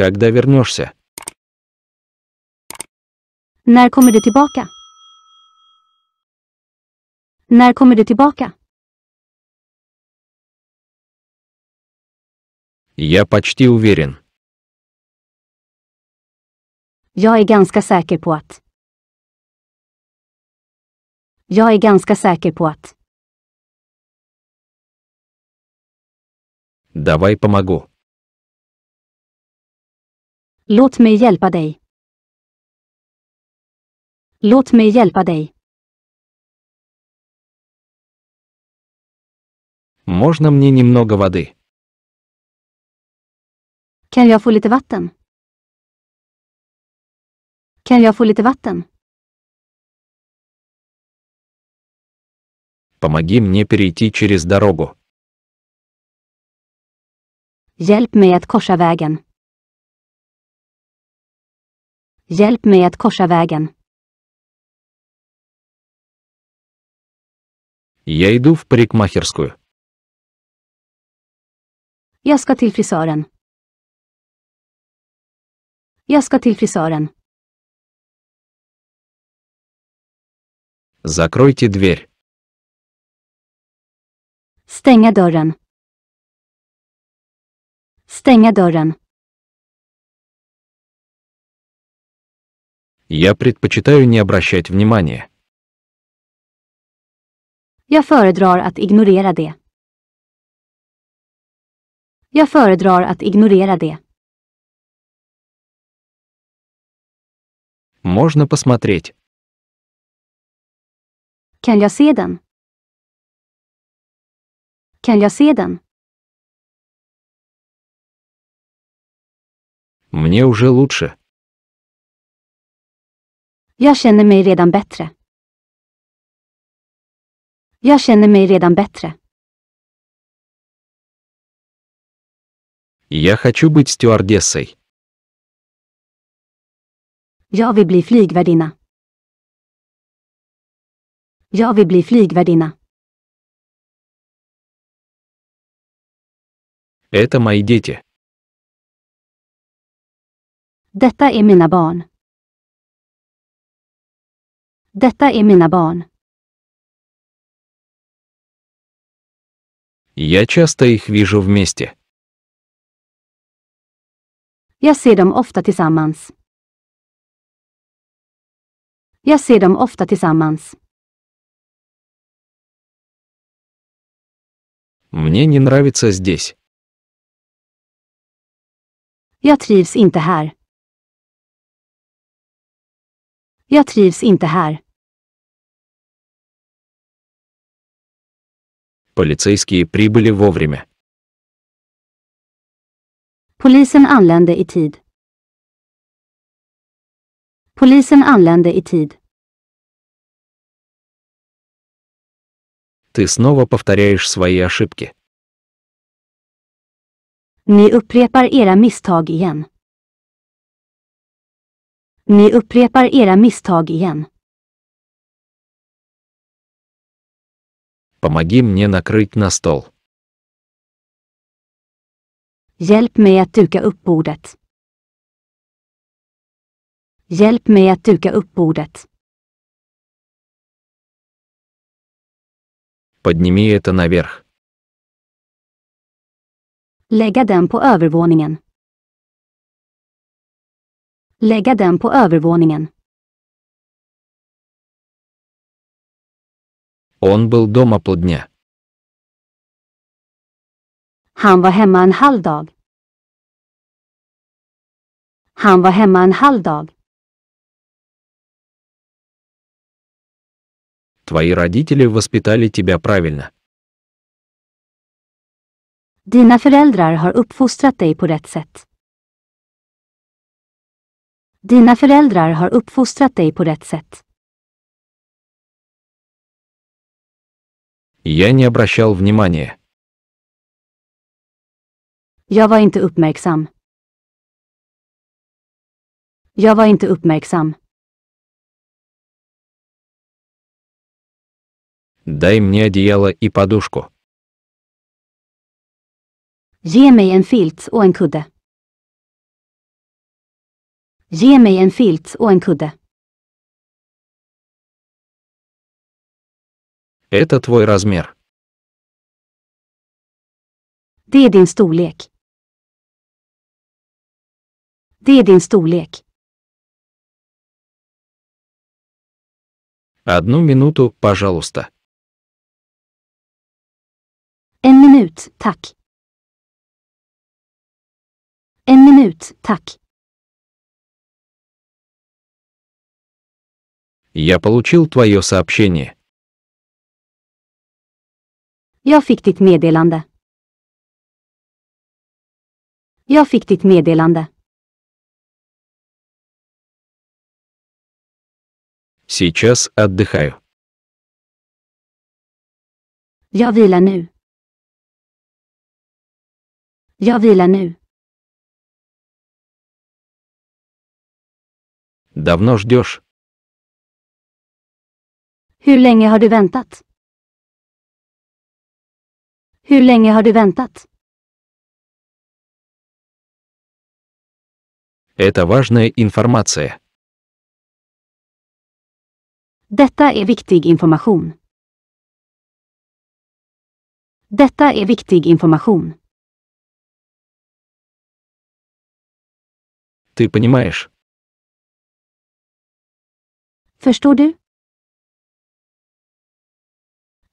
Когда вернешься? När kommer du tillbaka? När kommer du tillbaka? Я почти уверен. Jag är ganska säker på att. Jag är ganska säker på att. Давай помогу. Låt mig hjälpa dig. Låt mig hjälpa dig. Можно мне немного воды? Kan jag få lite vatten? Kan jag få lite vatten? Помоги мне перейти через дорогу. Hjälp mig att korsa vägen. Hjälp mig att korsa vägen. Jag иду в парикмахерскую. Jag ska till frisören. Jag ska till frisören. Закройте дверь. Stänga dörren. Stänga dörren. Я предпочитаю не обращать внимания. Jag föredrar att ignorera det. Jag föredrar att ignorera det. Можно посмотреть. Kan jag se den? Kan jag se den? Мне уже лучше. Jag känner mig redan bättre. Jag känner mig redan bättre. Я хочу быть стюардессой. Jag vill bli flygvärdinna. Jag vill bli flygvärdinna. Это мои дети. Detta är mina barn. Detta är mina barn. Я часто их вижу вместе. Jag ser dem ofta tillsammans. Jag ser dem ofta tillsammans. Мне не нравится здесь. Jag trivs inte här. Jag trivs inte här. Полицейские прибыли вовремя. Polisen anlände i tid. Polisen anlände i tid. Ты снова повторяешь свои ошибки. Ni upprepar era misstag igen. Ni upprepar era misstag igen. Помоги мне накрыть на стол. Hjälp mig att duka upp bordet. Hjälp mig att duka upp bordet. Подними это наверх. Lägga den på övervåningen lägga den på övervåningen. Он был дома полдня. Han var hemma en halv dag. Han var hemma en halv dag. Твои родители воспитали тебя правильно. Dina föräldrar har uppfostrat dig på rätt sätt. Dina föräldrar har uppfostrat dig på rätt sätt. Я не обращал внимания. Jag var inte uppmärksam. Jag var inte uppmärksam. Дай мне одеяло и подушку. Ge mig en filt och en kudde. Ge mig en filt och en kudde. Это твой размер. Det är din storlek. Det är din storlek. Одну минуту, пожалуйста. En minut, tack. En minut, tack. Я получил твое сообщение. Jag fick ditt meddelande. Jag fick ditt meddelande. Сейчас отдыхаю. Jag vilar nu. Jag vilar nu. Давно ждешь? Hur länge har du väntat? Hur länge har du väntat? Это важная информация. Detta är viktig information. Detta är viktig information. Ты понимаешь? Förstår du?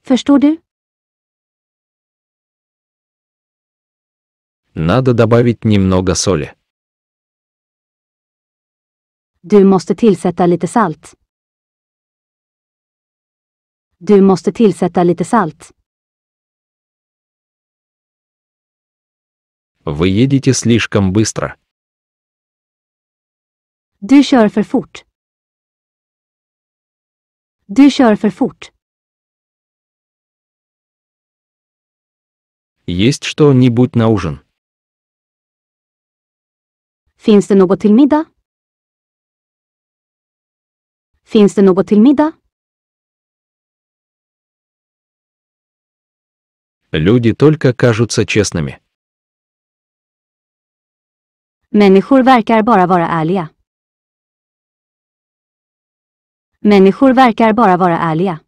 Förstår du? Надо добавить немного соли. Du måste tillsätta lite salt. Du måste tillsätta lite salt. Вы едете слишком быстро. Du kör för fort. Du kör för fort. Есть что-нибудь на ужин? Finns det något till middag? Finns det något till middag? Люди только кажутся честными. Människor verkar bara vara ärliga. Människor verkar bara vara ärliga.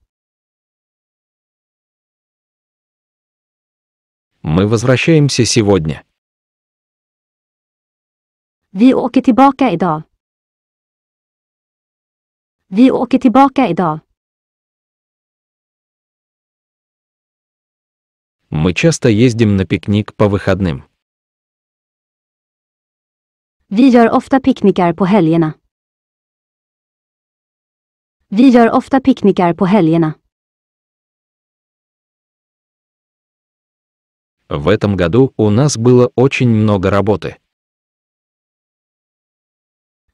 Мы возвращаемся сегодня. Vi åker tillbaka idag. Vi åker tillbaka idag. Мы часто ездим на пикник по выходным. Vi gör ofta picknickar på helgerna. Vi gör ofta picknickar på helgerna. В этом году у нас было очень много работы.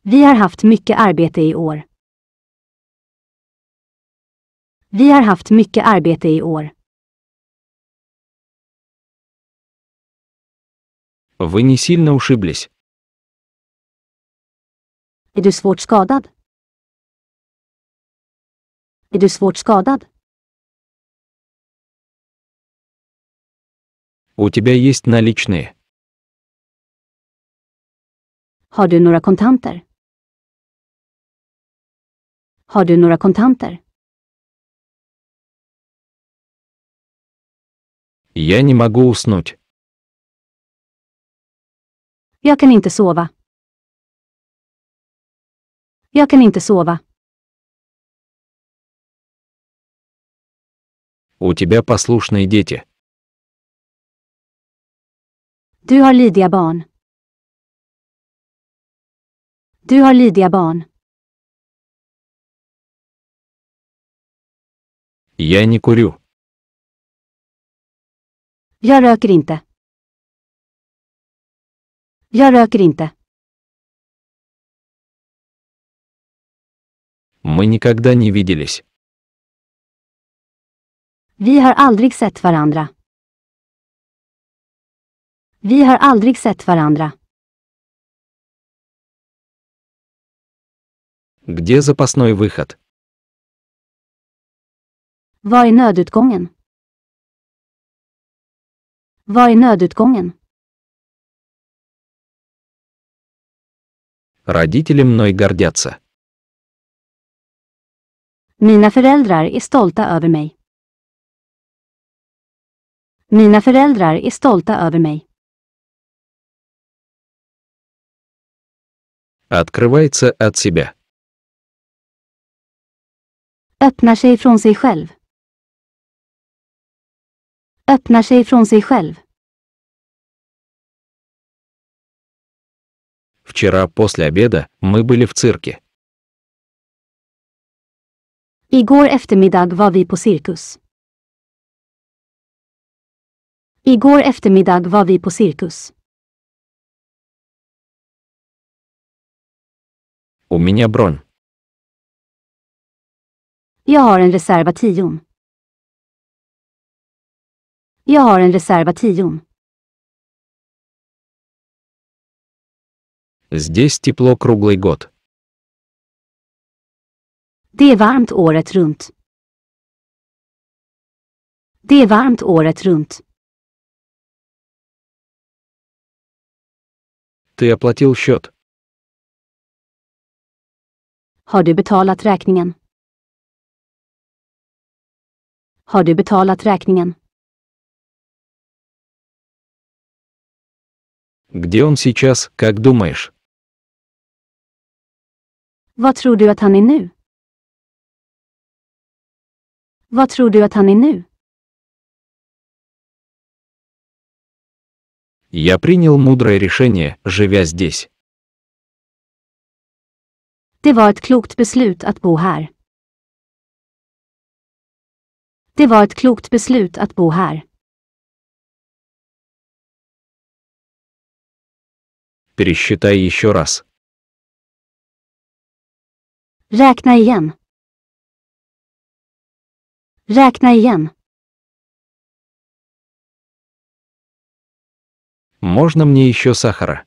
Vi har haft mycket arbete i år. Vi har haft mycket arbete i år. Вы не сильно ушиблись? Är du svårt skadad? Är du svårt skadad? У тебя есть наличные? Har du några kontanter? Har du några kontanter? Я не могу уснуть. Jag kan inte sova. Jag kan inte sova. У тебя послушные дети. Du har lydiga barn. Du har lydiga barn. Я не курю. Jag röker inte. Jag röker inte. Мы никогда не виделись. Vi har aldrig sett varandra. Vi har aldrig sett varandra. Где запасной выход? Var är nödutgången? Var är nödutgången? Родители мной гордятся. Mina föräldrar är stolta över mig. Mina föräldrar är stolta över mig. открывается от себя. Öppnar sig från sig själv. Öppnar sig från sig själv. Вчера после обеда мы были в цирке. Igår eftermiddag var vi på cirkus. Igår eftermiddag var vi på cirkus. У меня бронь. Jag har en reservation. Jag har en reservation. Здесь тепло круглый год. Det är varmt året runt. Det är varmt året runt. Ты оплатил счет. Har du betalat räkningen? Har du betalat räkningen? Где он сейчас, как думаешь? Vad tror du att han är nu? Vad tror du att han är nu? Я принял мудрое решение, живя здесь. Det var ett klokt beslut att bo här. Det var ett klokt beslut att bo här. Пересчитай еще раз. Räkna igen. Räkna igen. Можно мне еще сахара?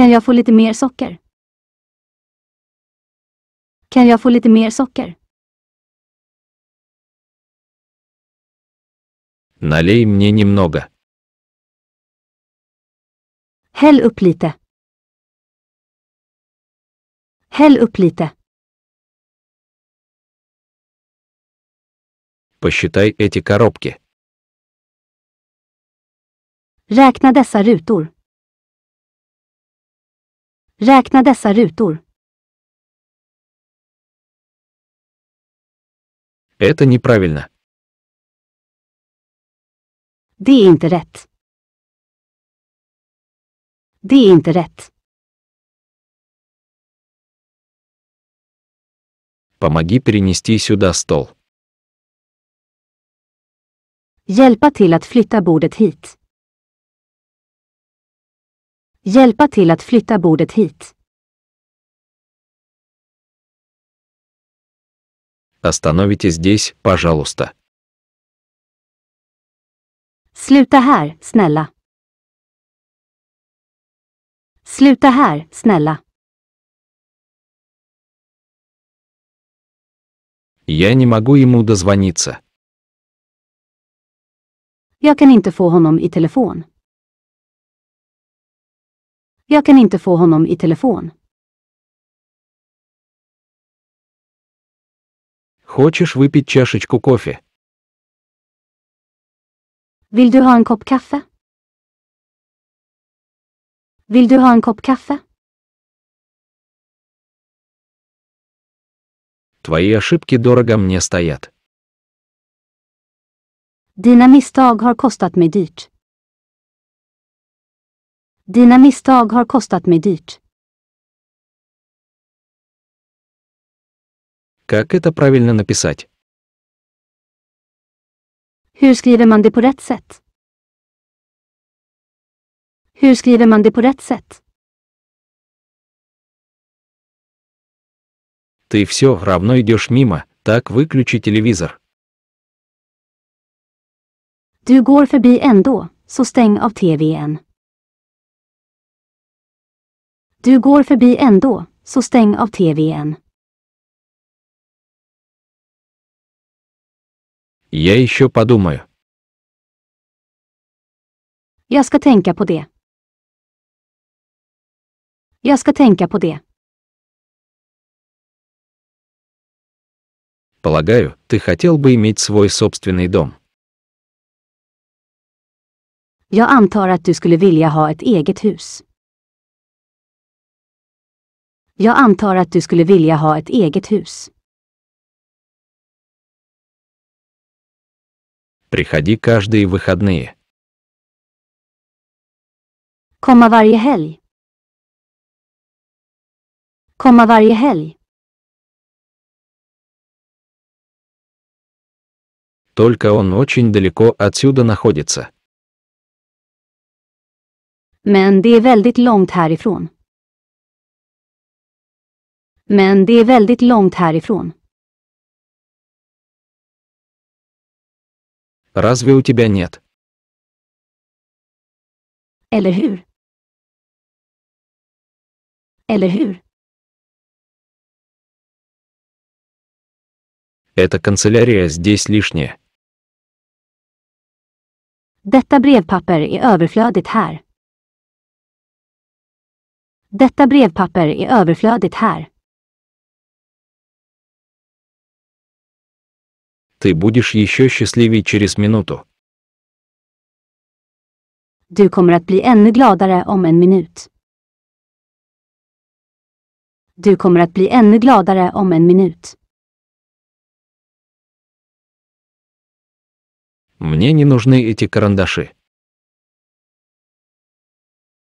Kan jag få lite mer socker? Kan jag få lite mer socker? Налей мне немного. Häll upp lite. Häll upp lite. Посчитай эти коробки. Räkna dessa rutor. Räkna dessa rutor. Это неправильно. Det är inte rätt. Det är inte rätt. Помоги перенести сюда стол. Hjälpa till att flytta bordet hit. Hjälpa till att flytta bordet hit. Остановите здесь, пожалуйста. Sluta här, snälla. Sluta här, snälla. Я не могу ему дозвониться. Jag kan inte få honom i telefon. Jag kan inte få honom i telefon. Хочешь выпить чашечку кофе? Vill du ha en kopp kaffe? Vill du ha en kopp kaffe? Твои ошибки дорого мне стоят. Dina misstag har kostat mig dyrt. Dina misstag har kostat mig dyrt. Как это правильно написать? Hur skriver man det på rätt sätt? Hur skriver man det på rätt sätt? Ты все равно идешь мимо, так выключи телевизор. Du går förbi ändå, så stäng av tvn. Du går förbi ändå, så stäng av TVn. Jag еще подумаю. Jag ska tänka på det. Jag ska tänka på det. Полагаю, ты хотел бы иметь свой собственный дом. Jag antar att du skulle vilja ha ett eget hus. Jag antar att du skulle vilja ha ett eget hus. Приходи каждые выходные. Komma varje helg. Komma varje helg. Только он очень далеко отсюда находится. Men det är väldigt långt härifrån. Men det är väldigt långt härifrån. Разве у тебя нет? Eller hur? Eller hur? Эта канцелярия здесь лишняя. Detta brevpapper är överflödigt här. Detta brevpapper är överflödigt här. ты будешь еще счастливее через минуту. Du kommer att bli ännu gladare om en minut. Du kommer att bli ännu gladare om en minut. Мне не нужны эти карандаши.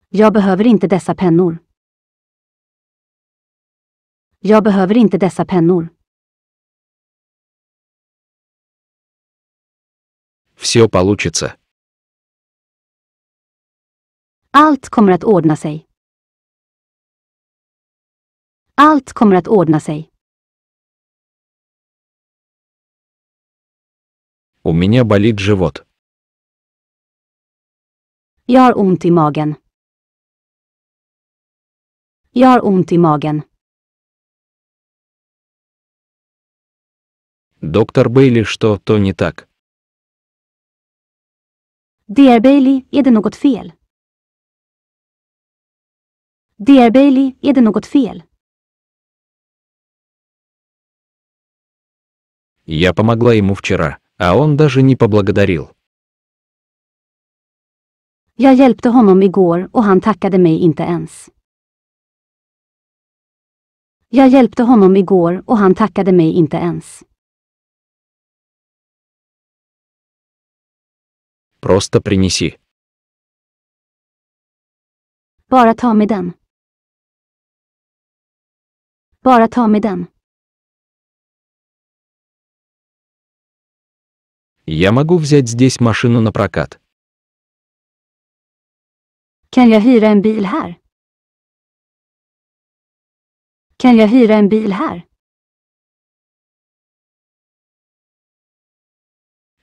Jag behöver inte dessa pennor. Jag behöver inte dessa pennor. Все получится. Allt kommer att ordna sig. Allt kommer att ordna sig. У меня болит живот. Jag har ont i magen. Jag har ont i magen. Доктор Бейли, что-то не так. Dear Bailey, är det något fel? Dear Bailey, är det något fel? Я помогла ему вчера, а он даже не поблагодарил. Jag hjälpte honom igår och han tackade mig inte ens. Jag hjälpte honom igår och han tackade mig inte ens. Просто принеси. Bara ta med den. Bara ta med den. Я могу взять здесь машину на прокат. Kan jag hyra en bil här? Kan jag hyra en bil här?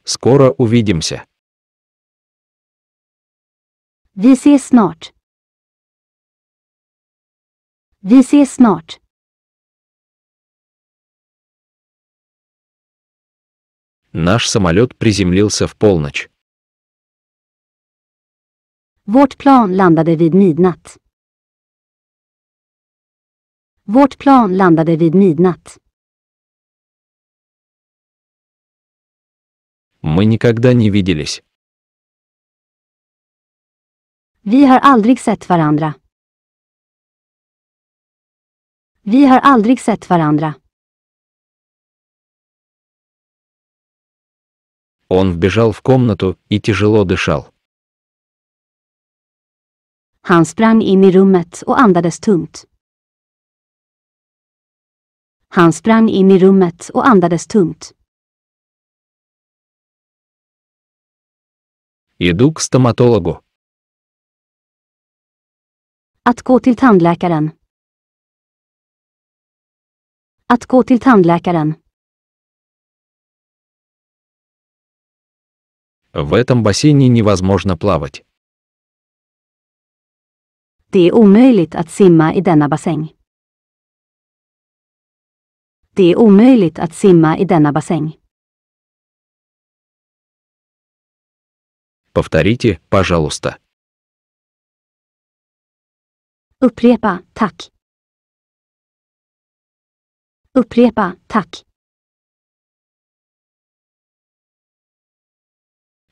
Скоро увидимся. Vi ses snart. Vi ses snart. Наш самолет приземлился в полночь. Vårt plan landade vid midnatt. Vårt plan landade vid midnatt. Мы никогда не виделись. Vi har aldrig sett varandra. Vi har aldrig sett varandra. Он вбежал в комнату и тяжело дышал. Han sprang in i rummet och andades tungt. Han sprang in i rummet och andades tungt. Иду к стоматологу. Att gå till tandläkaren. Att gå till tandläkaren. В этом бассейне невозможно плавать. Det är omöjligt att simma i denna bassäng. Det är omöjligt att simma i denna bassäng. Повторите, пожалуйста. Upprepa, tack. Upprepa, tack.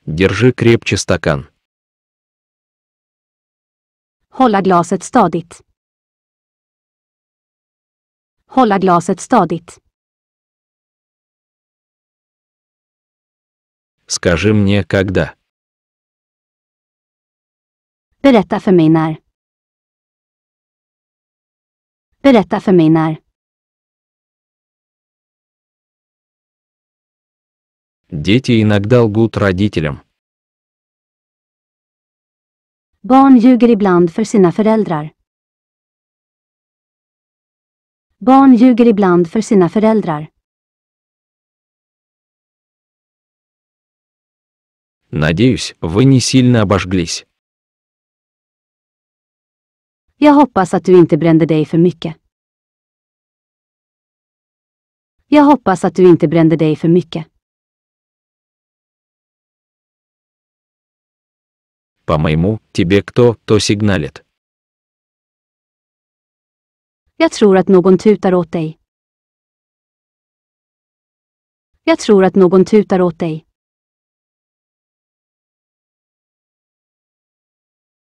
Держи крепче стакан. Hålla glaset stadigt. Hålla glaset stadigt. Скажи мне, когда. Berätta för mig när. Berätta för mig när. Дети иногда лгут родителям. Barn ljuger ibland för sina föräldrar. Barn ljuger ibland för sina föräldrar. Надеюсь, вы не сильно обожглись. Jag hoppas att du inte brände dig för mycket. Jag hoppas att du inte brände dig för mycket. По-моему, тебе кто-то сигналит. Jag tror att någon tutar åt dig. Jag tror att någon tutar åt dig.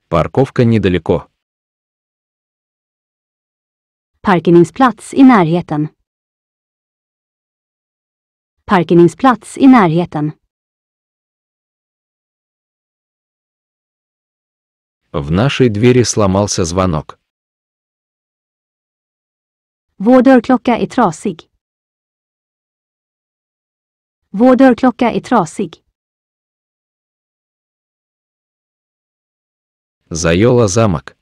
Парковка недалеко. Parkeringsplats i närheten. Parkeringsplats i närheten. В нашей двери сломался звонок. Vår dörrklocka är trasig. Vår dörrklocka är trasig. Заела замок.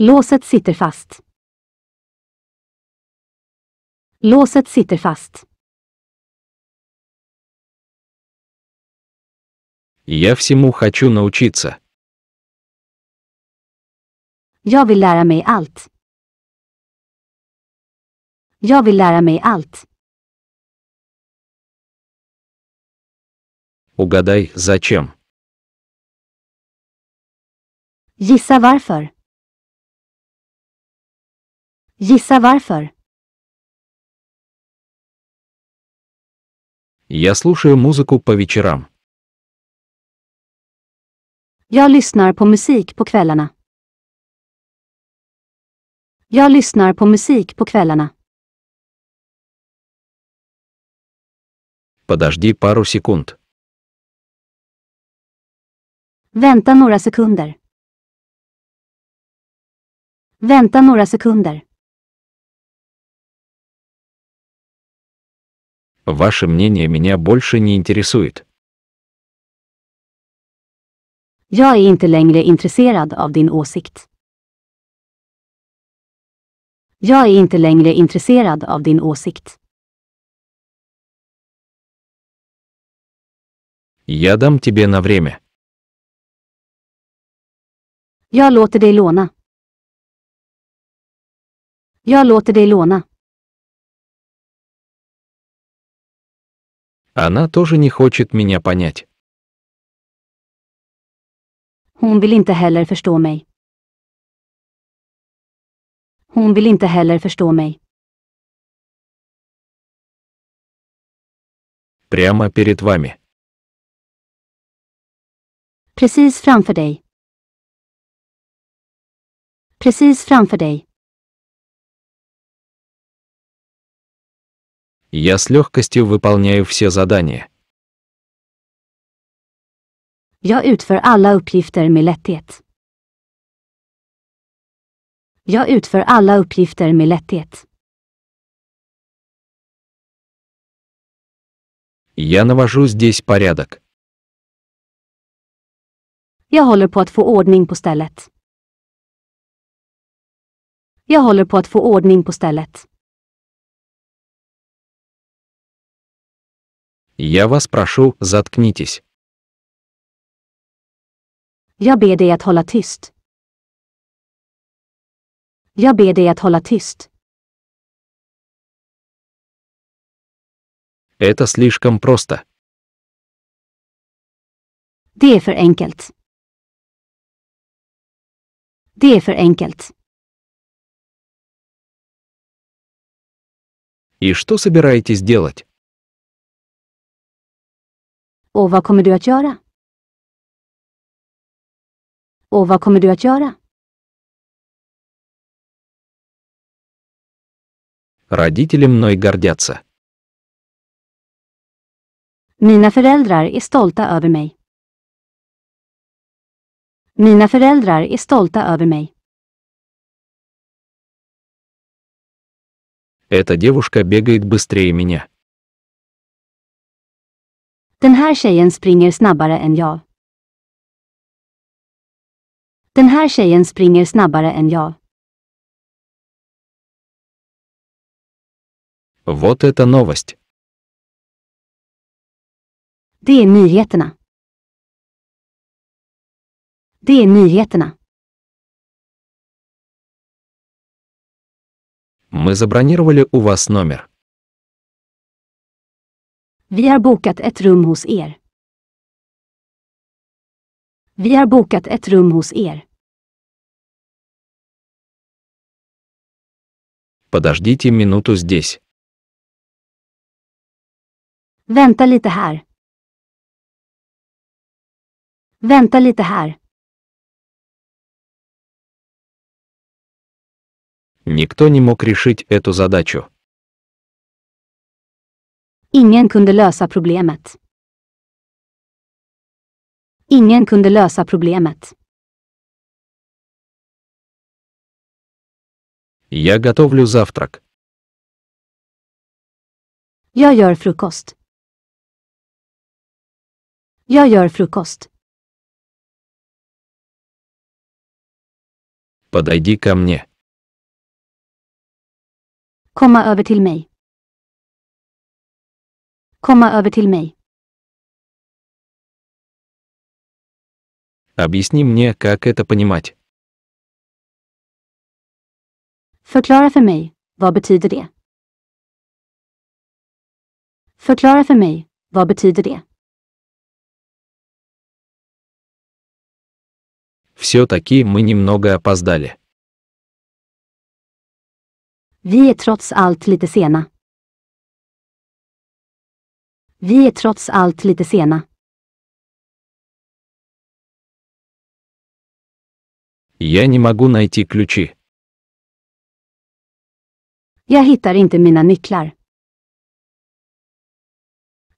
Låset sitter fast. Låset sitter fast. Я всему хочу научиться. Jag vill lära mig allt. Jag vill lära mig allt. Угадай, зачем? Gissa varför. Gissa varför? Я слушаю музыку по вечерам. Jag lyssnar på musik på kvällarna. Jag lyssnar på musik på kvällarna. Подожди пару секунд. Vänta några sekunder. Vänta några sekunder. Ваше мнение меня больше не интересует. Jag är inte längre intresserad av din åsikt. Jag är inte längre intresserad av din åsikt. Я дам тебе на время. Jag låter dig låna. Jag låter dig låna. Она тоже не хочет меня понять. Hon vill inte heller förstå mig. Hon vill inte heller förstå mig. Прямо перед вами. Precis framför dig. Precis framför dig. Я с легкостью выполняю все задания. Jag utför alla uppgifter med lätthet. Jag utför alla uppgifter med lätthet. Я навожу здесь порядок. Jag håller på att få ordning på stället. Jag håller på att få ordning på stället. Я вас прошу, заткнитесь. Jag ber dig att hålla tyst. Jag ber dig att hålla tyst. Это слишком просто. Det är för enkelt. Det är för enkelt. И что собираетесь делать? Och vad kommer du att göra? Och vad kommer du att göra? Родители мной гордятся. Mina föräldrar är stolta över mig. Mina föräldrar är stolta över mig. Эта девушка бегает быстрее меня. Den här tjejen springer snabbare än jag. Den här tjejen springer snabbare än jag. Вот это новость. Det är nyheterna. Det är nyheterna. Мы забронировали у вас номер. Vi har bokat ett rum hos er. Vi har bokat ett rum hos er. Подождите минуту здесь. Vänta lite här. Vänta lite här. Никто не мог решить эту задачу. Ingen kunde lösa problemet. Ingen kunde lösa problemet. Я готовлю завтрак. Jag gör frukost. Jag gör frukost. Подойди ко мне. Komma över till mig. komma över till mig. Объясни мне, как это понимать. Förklara för mig, vad betyder det? Förklara för mig, vad betyder det? Все-таки мы немного опоздали. Vi är trots allt lite sena. Vi är trots allt lite sena. Я не могу найти ключи. Jag hittar inte mina nycklar.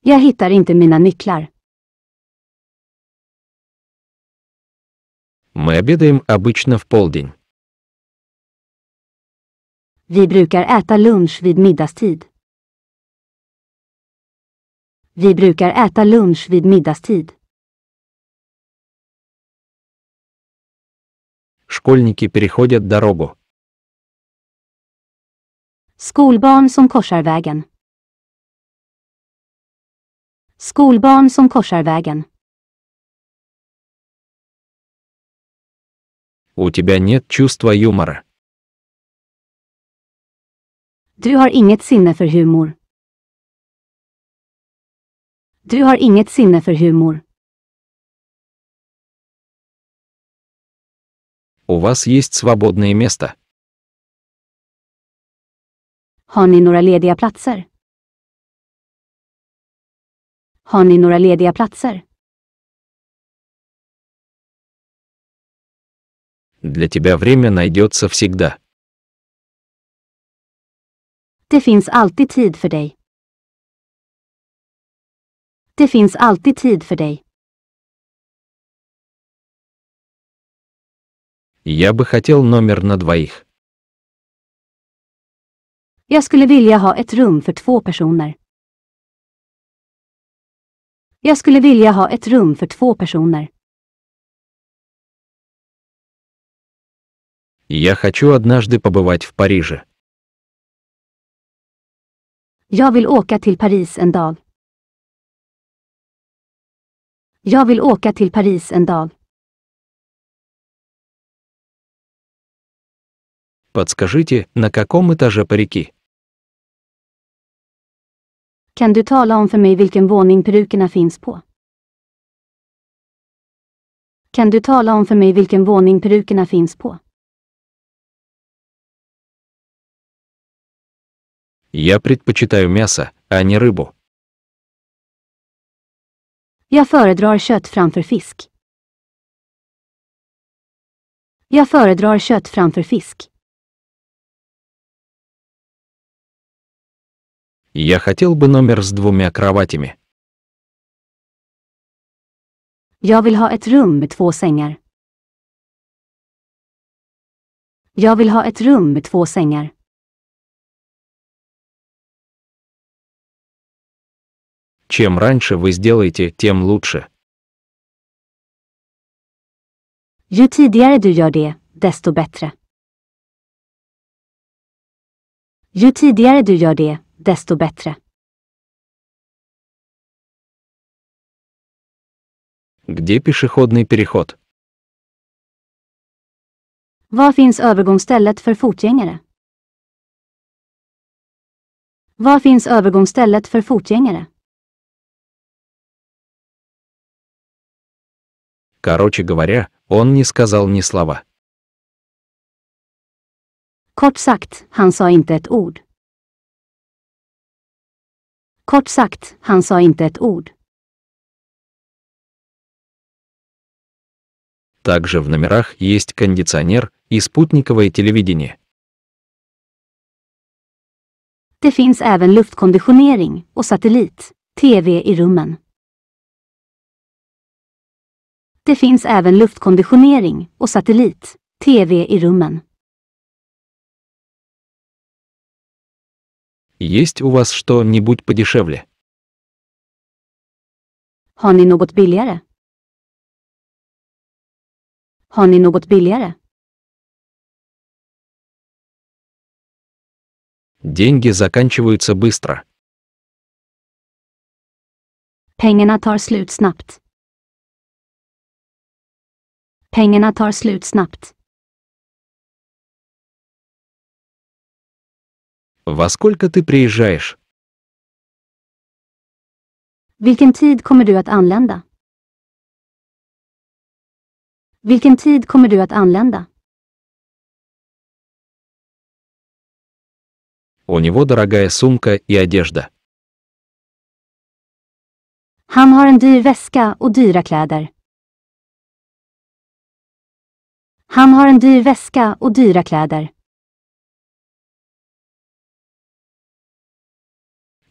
Jag hittar inte mina nycklar. Мы обедаем обычно в полдень. Vi brukar äta lunch vid middagstid. Vi brukar äta lunch vid middagstid. Школьники переходят дорогу. Skolbarn som korsar vägen. Skolbarn som korsar vägen. У тебя нет чувства юмора. Du har inget sinne för humor. Du har inget sinne för humor. У вас есть свободное место? Har ni några lediga platser? Har ni några lediga platser? Для тебя время найдется всегда. Det finns alltid tid för dig. Det finns alltid tid för dig. Я бы хотел номер на двоих. Jag skulle vilja ha ett rum för två personer. Jag skulle vilja ha ett rum för två personer. Я хочу однажды побывать в Париже. Jag vill åka till Paris en dag. Jag vill åka till Paris en dag. Подскажите, на каком этаже парики? Kan du tala om för mig vilken våning perukerna finns på? Kan du tala om för mig vilken våning perukerna finns på? Я предпочитаю мясо, а не рыбу. Jag föredrar kött framför fisk. Jag föredrar kött framför fisk. Я хотел бы номер с двумя кроватями. Jag vill ha ett rum med två sängar. Jag vill ha ett rum med två sängar. Чем раньше вы сделаете, тем лучше. Ju tidigare du gör det, desto bättre. Ju tidigare du gör det, desto bättre. Где пешеходный переход? Var finns övergångsstället för fotgängare? Var finns övergångsstället för fotgängare? Короче говоря, он не сказал ни слова. Kort sagt, han sa inte ett ord. Kort sagt, han sa inte ett ord. Также в номерах есть кондиционер и спутниковое телевидение. Det finns även luftkonditionering och satellit, TV i rummen. Det finns även luftkonditionering och satellit, TV i rummen. Есть у вас что-нибудь подешевле? Har ni något billigare? Har ni något billigare? Деньги заканчиваются быстро. Pengarna tar slut snabbt. Pengarna tar slut snabbt. Во сколько ты приезжаешь? Vilken tid kommer du att anlända? Vilken tid kommer du att anlända? У него дорогая сумка и одежда. Han har en dyr väska och dyra kläder. Han har en dyr väska och dyra kläder.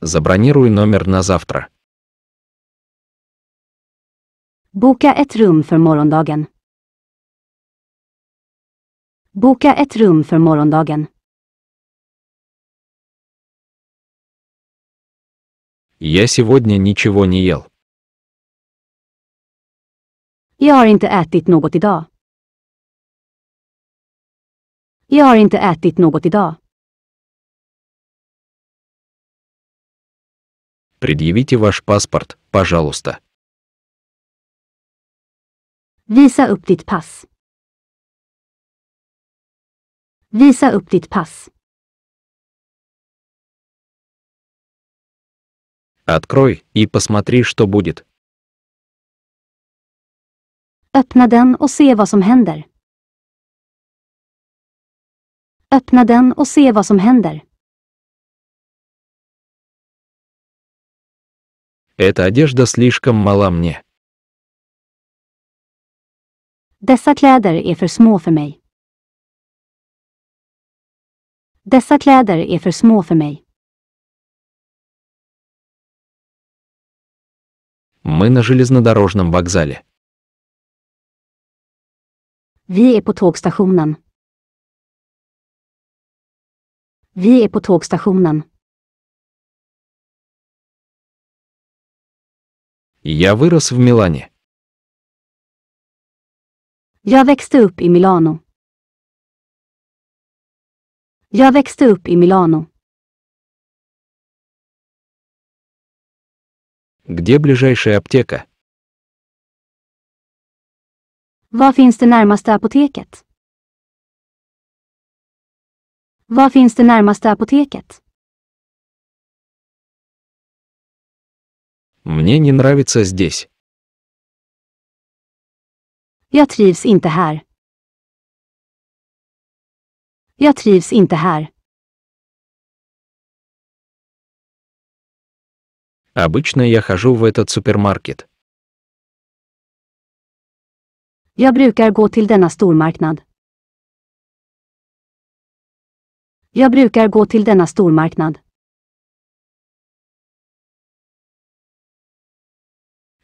Забронируй номер на завтра. Boka ett rum för morgondagen. Boka ett rum för morgondagen. Я сегодня ничего не ел. Jag har inte ätit något idag. Jag har inte ätit något idag. Предъявите ваш паспорт, пожалуйста. Visa upp ditt pass. Visa upp ditt pass. Открой и посмотри, что будет. Öppna den och se vad som händer. Öppna den och se vad som händer. Эта одежда слишком мала мне. Dessa kläder är för små för mig. Dessa kläder är för små för mig. Мы на железнодорожном вокзале. Vi är på tågstationen. Vi är på tågstationen. Я вырос в Милане. Jag växte upp i Milano. Jag växte upp i Milano. Где ближайшая аптека? Var finns det närmaste apoteket? Var finns det närmaste apoteket? Мне не нравится здесь. Jag trivs inte här. Jag trivs inte här. Обычно я хожу в этот супермаркет. Jag brukar gå till denna stormarknad. Jag brukar gå till denna stormarknad.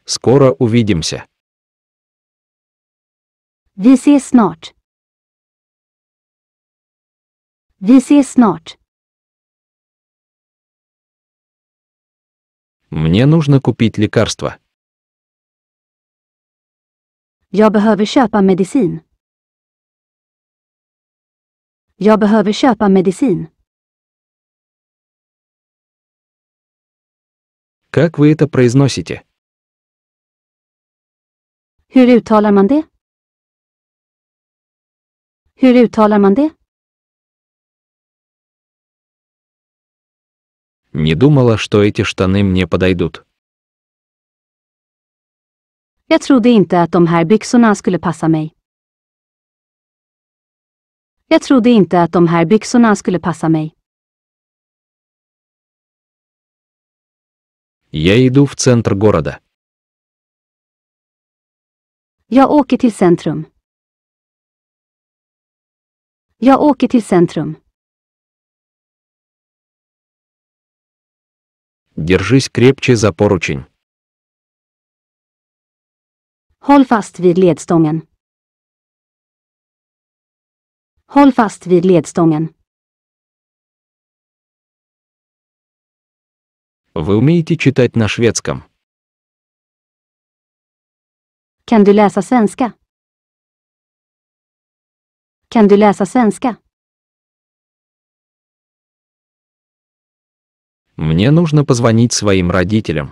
Скоро увидимся. Vi ses snart. Vi ses snart. Мне нужно купить лекарство. Jag behöver köpa medicin. Jag behöver köpa medicin. Как вы это произносите? Hur uttalar man det? Hur uttalar man det? Не думала, что эти штаны мне подойдут. Jag trodde inte att de här byxorna skulle passa mig. Jag trodde inte att de här byxorna skulle passa mig. Я иду в центр города. Jag åker till centrum. Jag åker till centrum. Держись крепче за поручень. Håll fast vid ledstången. Håll fast vid ledstången. Вы умеете читать на шведском? Kan du läsa svenska? Kan du läsa svenska? Мне нужно позвонить своим родителям.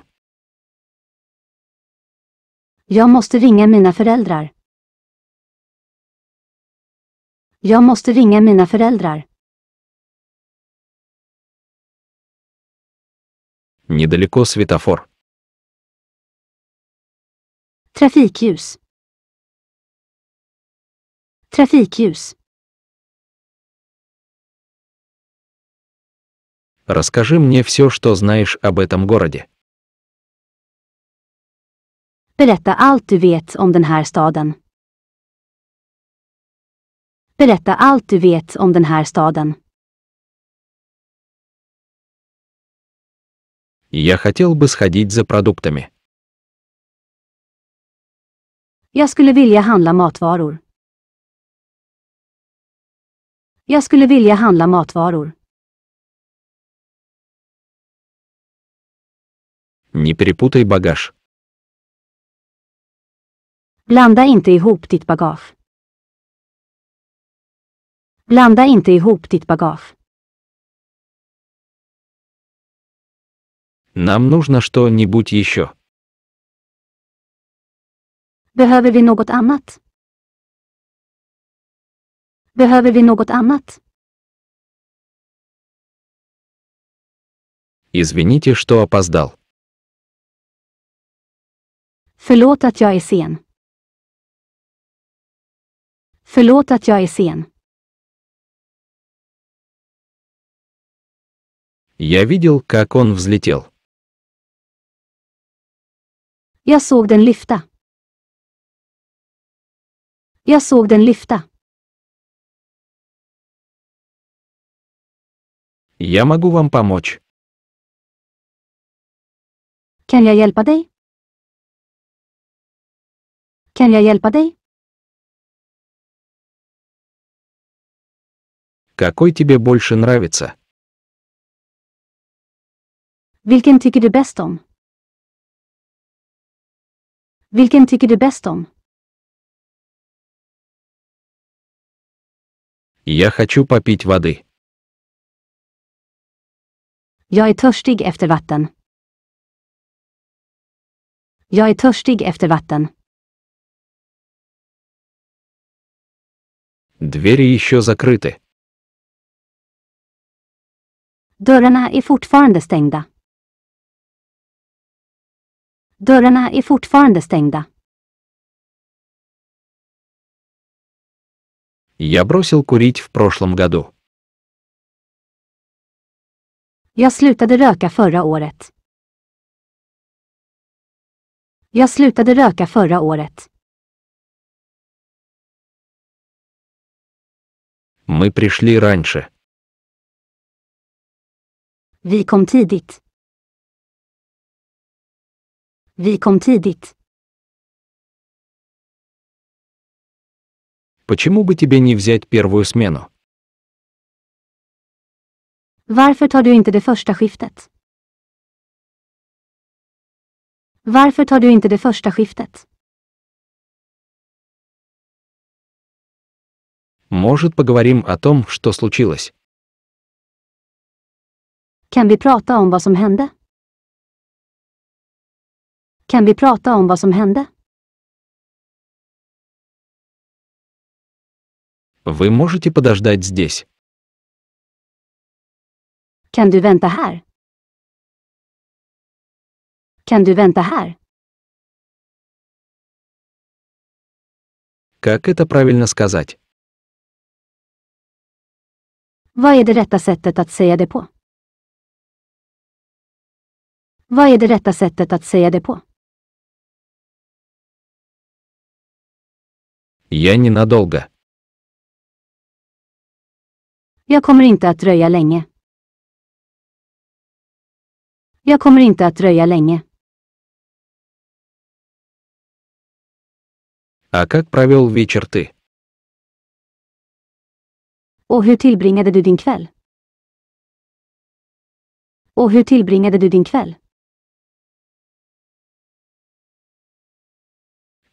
Jag måste ringa mina föräldrar. Jag måste ringa mina föräldrar. Недалеко светофор. Trafikljus. Trafikljus. Расскажи мне все, что знаешь об этом городе. Berätta allt du vet om den här staden. Berätta allt du vet om den här staden. Я хотел бы сходить за продуктами. Jag skulle vilja handla matvaror. Jag skulle vilja handla matvaror. Не перепутай багаж. Blanda inte ihop ditt bagage. Blanda inte ihop ditt bagage. Нам нужно что-нибудь еще. Behöver vi något annat? Behöver vi något annat? Извините, что опоздал. Förlåt att jag är sen. Förlåt att jag är sen. Я видел, как он взлетел. Я såg den lyfta. Я såg den lyfta. Я могу вам помочь. Kan jag hjälpa dig? Kan jag hjälpa dig? Какой тебе больше нравится? Vilken tycker du bäst om? Vilken tycker du bäst om? Я хочу попить воды. Jag är törstig efter vatten. Jag är törstig efter vatten. Двери еще закрыты. Dörrarna är fortfarande stängda. Dörrarna är fortfarande stängda. Jag бросил курить в прошлом году. Jag slutade röka förra året. Jag slutade röka förra året. Мы пришли раньше. Vi kom tidigt. Vi kom tidigt. Почему бы тебе не взять первую смену? Varför tar du inte det första skiftet? Varför tar du inte det första skiftet? Может, поговорим о том, что случилось? Kan vi prata om vad som hände? Kan vi prata om vad som hände? Вы можете подождать здесь? Kan du vänta här? Kan du vänta här? Как это правильно сказать? Vad är det rätta sättet att säga det på? Vad är det rätta sättet att säga det på? Я ненадолго. Jag kommer inte att dröja länge. Jag kommer inte att dröja länge. А как провел вечер ты? Och hur tillbringade du din kväll? Och hur tillbringade du din kväll?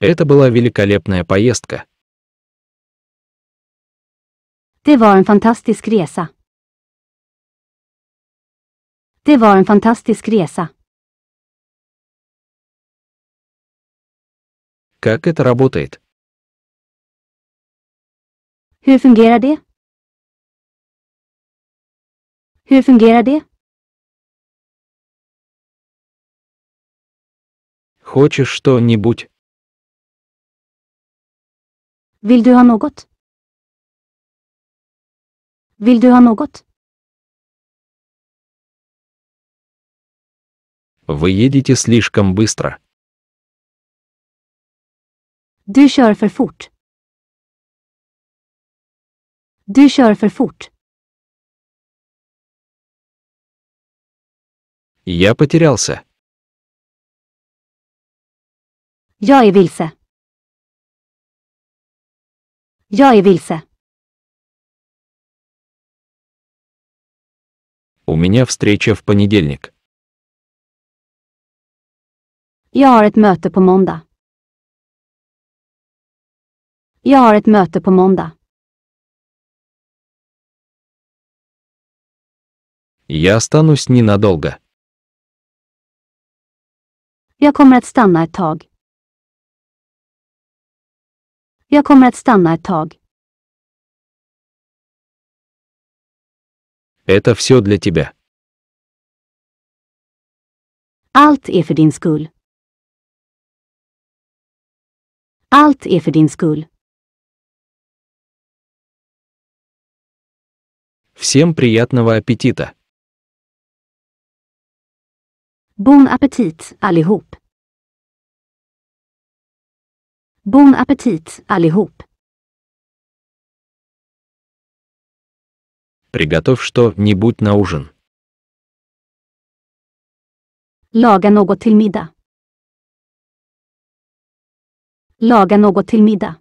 Это была великолепная поездка. Det var en fantastisk resa. Det var en fantastisk resa. Как это работает? Hur fungerar det? Hur fungerar det? Хочешь что-нибудь? Vill du ha något? Vill du ha något? Вы едете слишком быстро. Du kör för fort. Du kör för fort. Я потерялся. Jag är vilse. Jag är vilse. У меня встреча в понедельник. Я har ett möte på måndag. Jag har ett möte på måndag. Я останусь ненадолго. Jag kommer att stanna ett tag. Jag kommer att stanna ett tag. Это все для тебя. Allt är för din skull. Allt är för din skull. Всем приятного аппетита. Bon appetit allihop. Bon appetit allihop. Приготовь что-нибудь на ужин. Laga något till middag. Laga något till middag.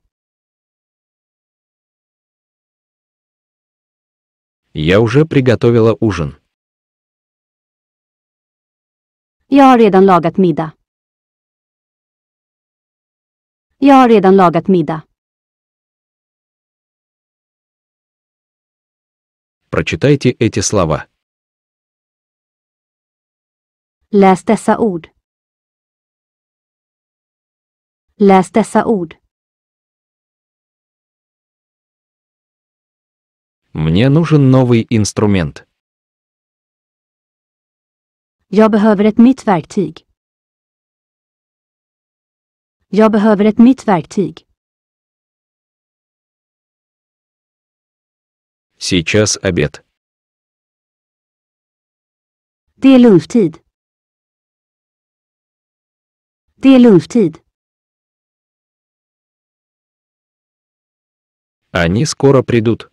Я уже приготовила ужин. Jag har redan lagat middag. Jag har redan lagat middag. Прочитайте эти слова. Läs dessa ord. Läs dessa ord. Мне нужен новый инструмент. Jag behöver ett nytt verktyg. Jag behöver ett nytt verktyg. Сейчас обед. Det är lunchtid. Det är lunchtid. Они скоро придут.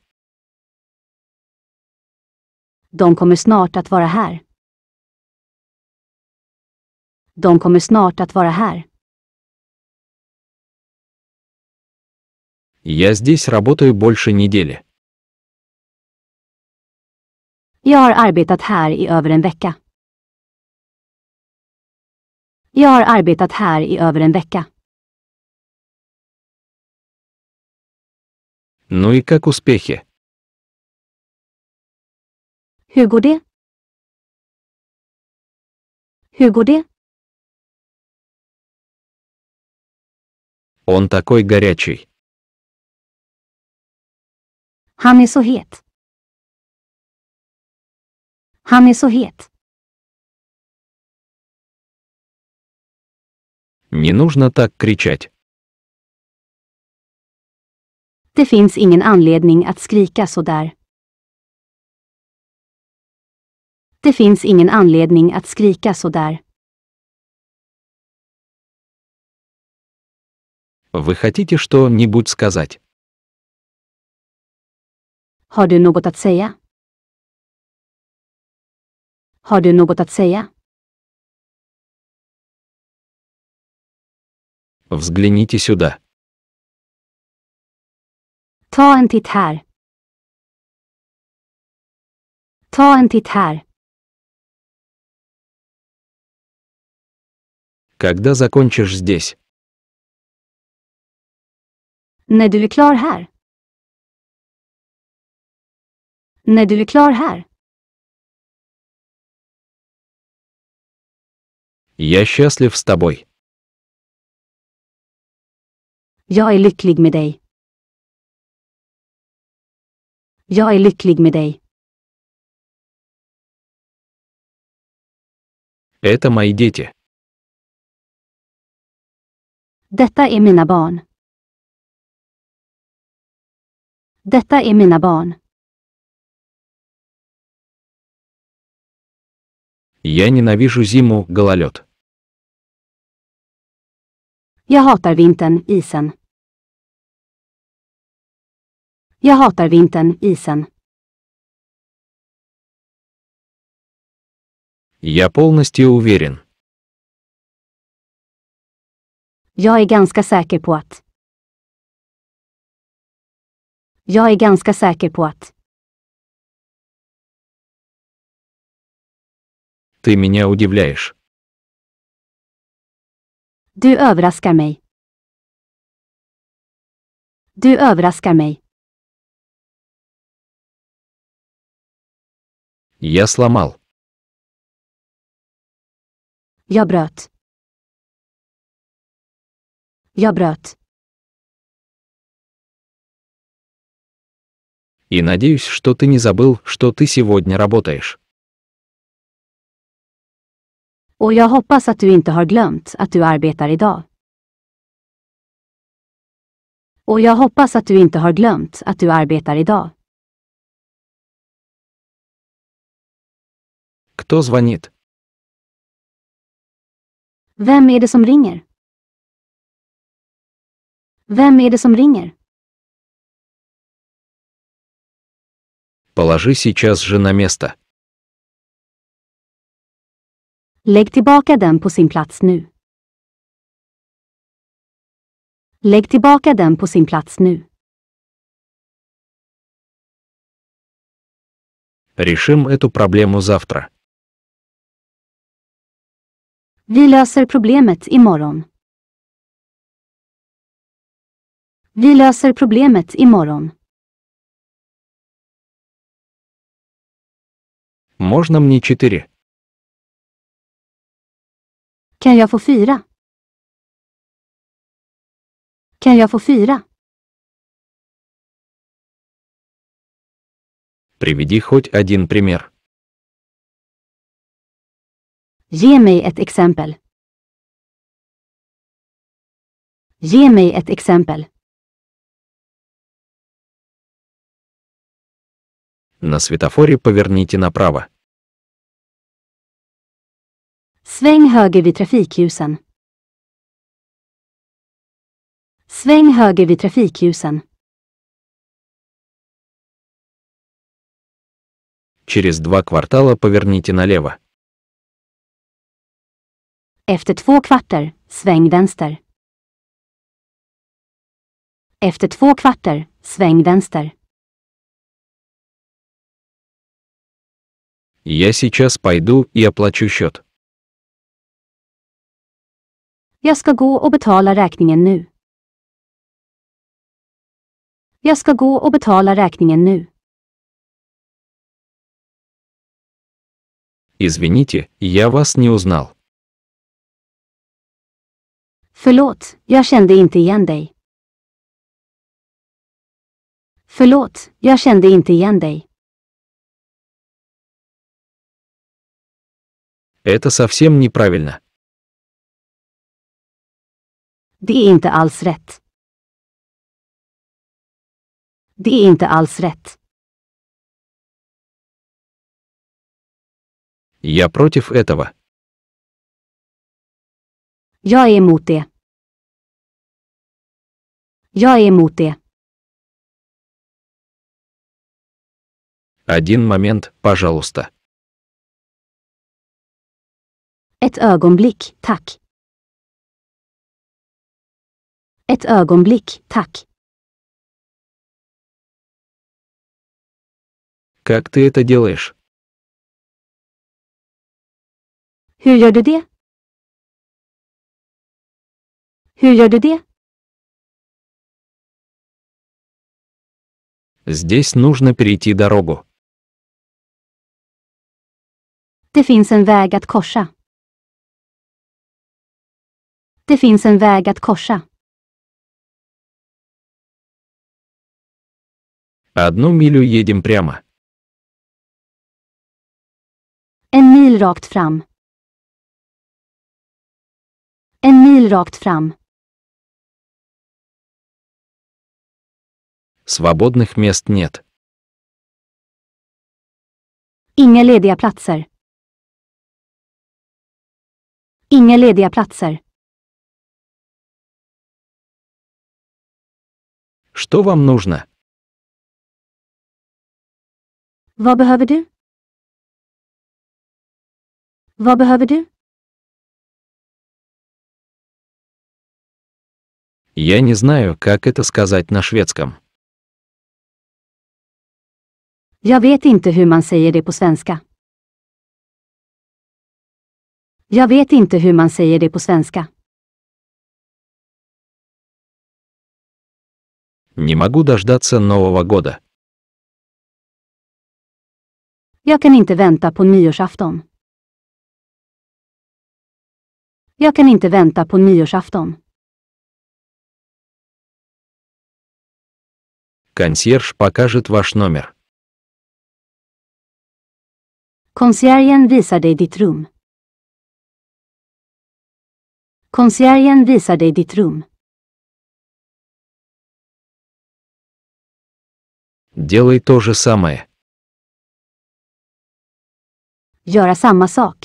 De kommer snart att vara här. De kommer snart att vara här. Я здесь работаю больше недели. Jag har arbetat här i över en vecka. Jag har arbetat här i över en vecka. Ну и как успехи? Hur går det? Hur går det? Он такой горячий. Han är så het. Han är så het. Не нужно так кричать. Det finns ingen anledning att skrika så där. Det finns ingen anledning att skrika så där. Вы хотите что-нибудь сказать? Har du något att säga? Har du något att säga? Взгляните сюда. Ta en titt här. Ta en titt här. Когда закончишь здесь? När du är klar här. När du är klar här. Я счастлив с тобой. Jag är lycklig med dig. Jag är lycklig med dig. Это мои дети. Detta är mina barn. Detta är mina barn. Я ненавижу зиму, гололед. Jag hatar vintern, isen. Jag hatar vintern, isen. Я полностью уверен. Jag är ganska säker på att. Jag är ganska säker på att. Ты меня удивляешь. Du överraskar mig. Du överraskar mig. Я сломал. Jag bröt. Jag bröt. И надеюсь, что ты не забыл, что ты сегодня работаешь. Och jag hoppas att du inte har glömt att du arbetar idag. Och jag hoppas att du inte har glömt att du arbetar idag. Кто звонит? Vem är det som ringer? Vem är det som ringer? Положи сейчас же на место. Lägg tillbaka den på sin plats nu. Lägg tillbaka den på sin plats nu. Решим эту проблему завтра. Vi löser problemet imorgon. Vi löser problemet imorgon. Можно мне четыре? Kan jag få fyra? Kan jag få fyra? Приведи хоть один пример. Ge mig ett exempel. Ge mig ett exempel. На светофоре поверните направо. Sväng höger vid trafikljusen. Sväng höger vid trafikljusen. Через два квартала поверните налево. Efter två kvarter, sväng vänster. Efter två kvarter, sväng vänster. Я сейчас пойду и оплачу счет. Jag ska gå och betala räkningen nu. Jag ska gå och betala räkningen nu. Извините, я вас не узнал. Förlåt, jag kände inte igen dig. Förlåt, jag kände inte igen dig. Это совсем неправильно. Det är inte alls rätt. Det är inte alls rätt. Я против этого. Jag är emot det. Jag är emot det. Один момент, пожалуйста. Ett ögonblick, tack. Ett ögonblick, tack. Как ты это делаешь? Hur gör du det? Hur gör du det? Здесь нужно перейти дорогу. Det finns en väg att korsa. Det finns en väg att korsa. Одну милю едем прямо. En mil rakt fram. En mil rakt fram. Свободных мест нет. Inga lediga platser. Inga lediga platser. Что вам нужно? Vad behöver du? Vad behöver du? Я не знаю, как это сказать на шведском. Jag vet inte hur man säger det på svenska. Jag vet inte hur man säger det på svenska. Не могу дождаться Нового года. Jag kan inte vänta på nyårsafton. Jag kan inte vänta på nyårsafton. Консьерж покажет ваш номер. Conciergen visar dig ditt rum. Conciergen visar dig ditt rum. Делай то же самое. Göra samma sak.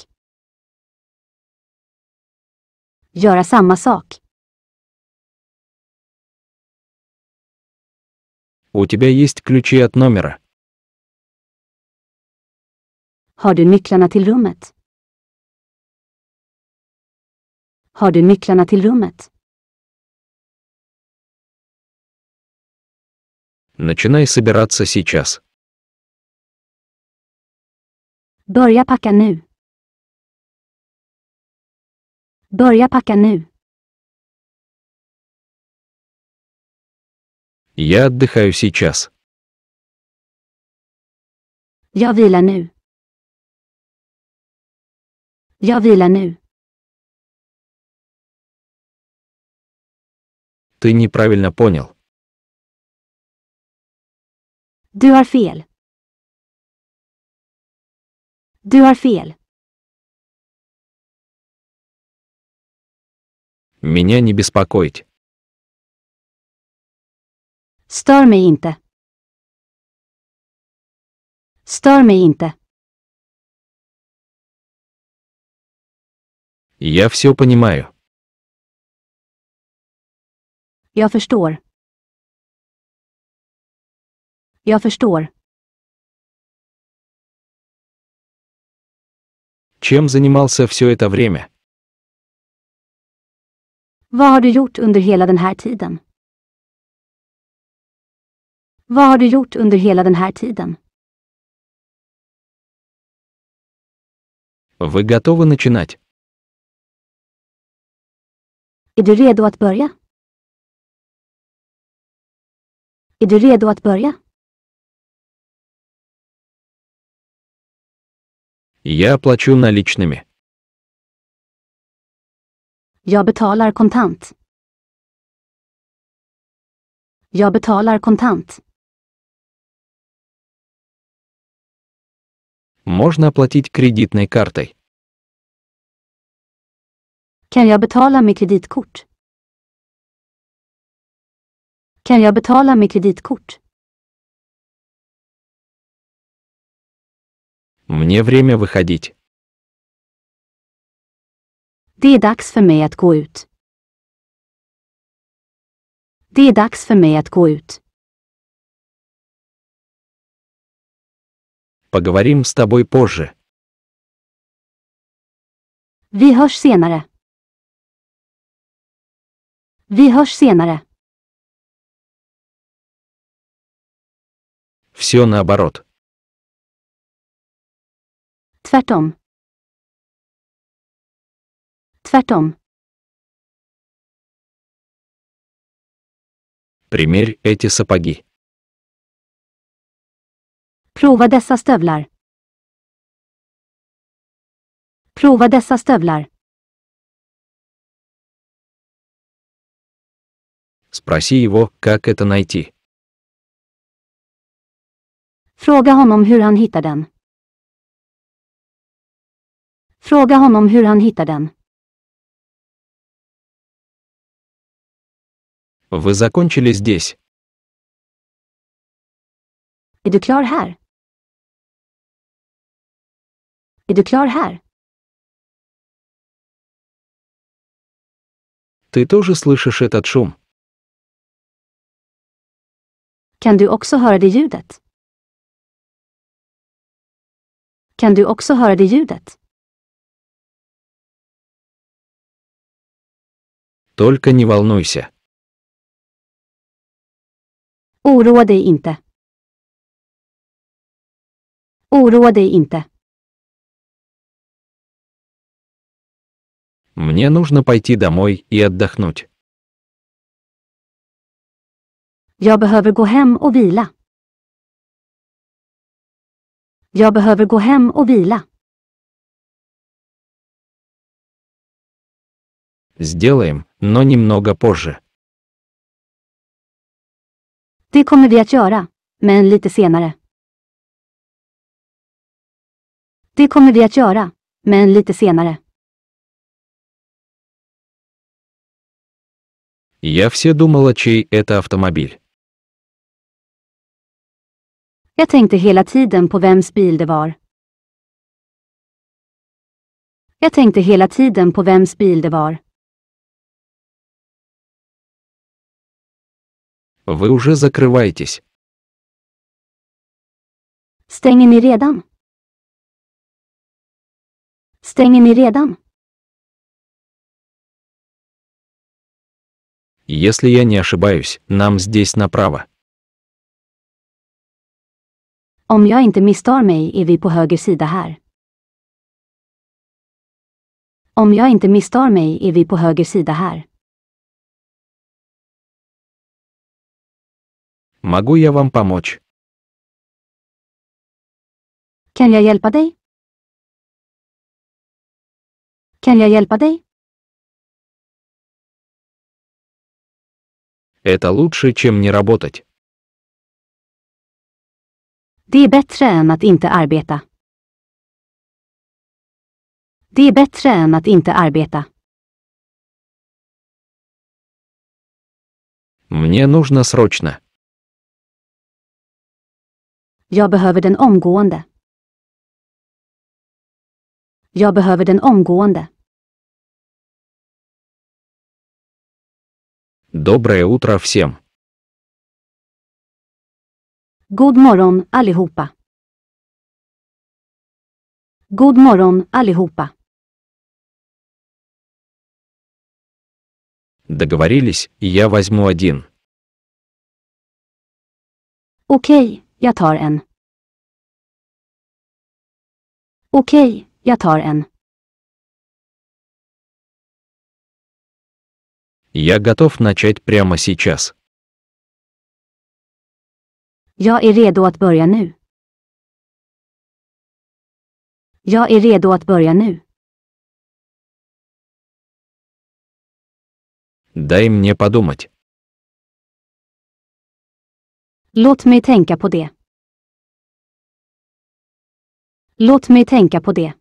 Göra samma sak. У тебя есть ключи от номера? Har du nycklarna till rummet? Har du nycklarna till rummet? Начинай собираться сейчас. Börja packa nu. Börja packa nu. Я отдыхаю сейчас. Jag vilar nu. Jag vilar nu. Ты неправильно понял. Du har fel. Du har fel. Меня не беспокоить. Stör mig inte. Stör mig inte. Я все понимаю. Jag förstår. Jag förstår. Чем занимался все это время? Vad har du gjort under hela den här tiden? Vad har du gjort under hela den här tiden? Вы готовы начинать? Är du redo att börja? Är du redo att börja? Я оплачу наличными. Jag betalar kontant. Jag betalar kontant. Можно оплатить кредитной картой. Kan jag betala med kreditkort? Kan jag betala med kreditkort? Мне время выходить. Det är dags för mig att gå ut. Det är dags för mig att gå ut. Поговорим с тобой позже. Vi hörs senare. Vi hörs senare. Все наоборот. Tvärtom. Tvärtom. Примерь эти сапоги. Prova dessa stövlar. Prova dessa stövlar. Спроси его, как это найти. Fråga honom hur han hittar den. Fråga honom hur han hittar den. Вы закончили здесь. Är du klar här? Är du klar här? Ты тоже слышишь этот шум? Kan du också höra det ljudet? Kan du också höra det ljudet? Только не волнуйся. Oroa dig inte. Oroa dig inte. Мне нужно пойти домой и отдохнуть. Jag behöver gå hem och vila. Jag behöver gå hem och vila. Сделаем, но немного позже. Det kommer vi att göra, men lite senare. Det kommer vi att göra, men lite senare. Я все думала, чей это автомобиль. Jag tänkte hela tiden på vems bil det var. Jag tänkte hela tiden på vems bil det var. Вы уже закрываетесь. Stänger ni redan? Stänger ni redan? Если я не ошибаюсь, нам здесь направо. Om jag inte misstar mig är vi på höger sida här. Om jag inte misstar mig är vi på höger sida här. Могу я вам помочь? Can jag hjälpa dig? Kan jag hjälpa dig? Это лучше, чем не работать. Det är bättre än att inte arbeta. Det är bättre än att inte arbeta. Мне нужно срочно. Jag behöver den omgående. Jag behöver den omgående. Доброе утро всем. God morgon allihopa. God morgon allihopa. Договорились, я возьму один. Okej, jag tar en. Okej, okay, jag tar en. Я готов начать прямо сейчас. Jag är redo att börja nu. Jag är redo att börja nu. Дай мне подумать. Låt mig tänka på det. Låt mig tänka på det.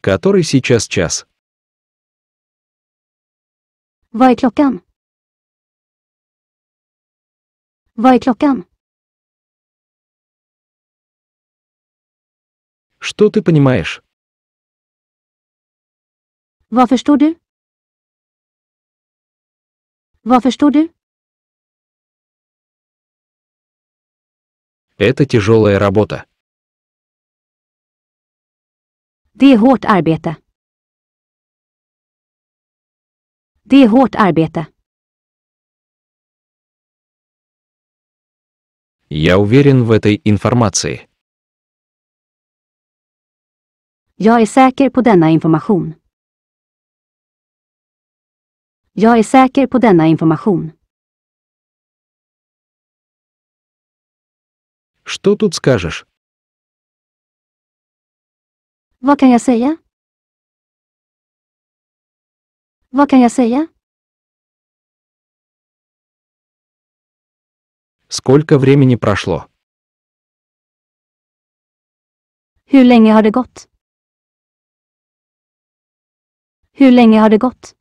Который сейчас час? Vad är klockan? Vad är klockan? Что ты понимаешь? Vad förstår du? Vad förstår du? Это тяжелая работа. Det är hårt arbete. Det är hårt arbete. Я уверен в этой информации. Jag är säker på denna information. Jag är säker på denna information. Что тут скажешь? Vad kan jag säga? Vad kan jag säga? Сколько времени прошло? Hur länge har det gått? Hur länge har det gått?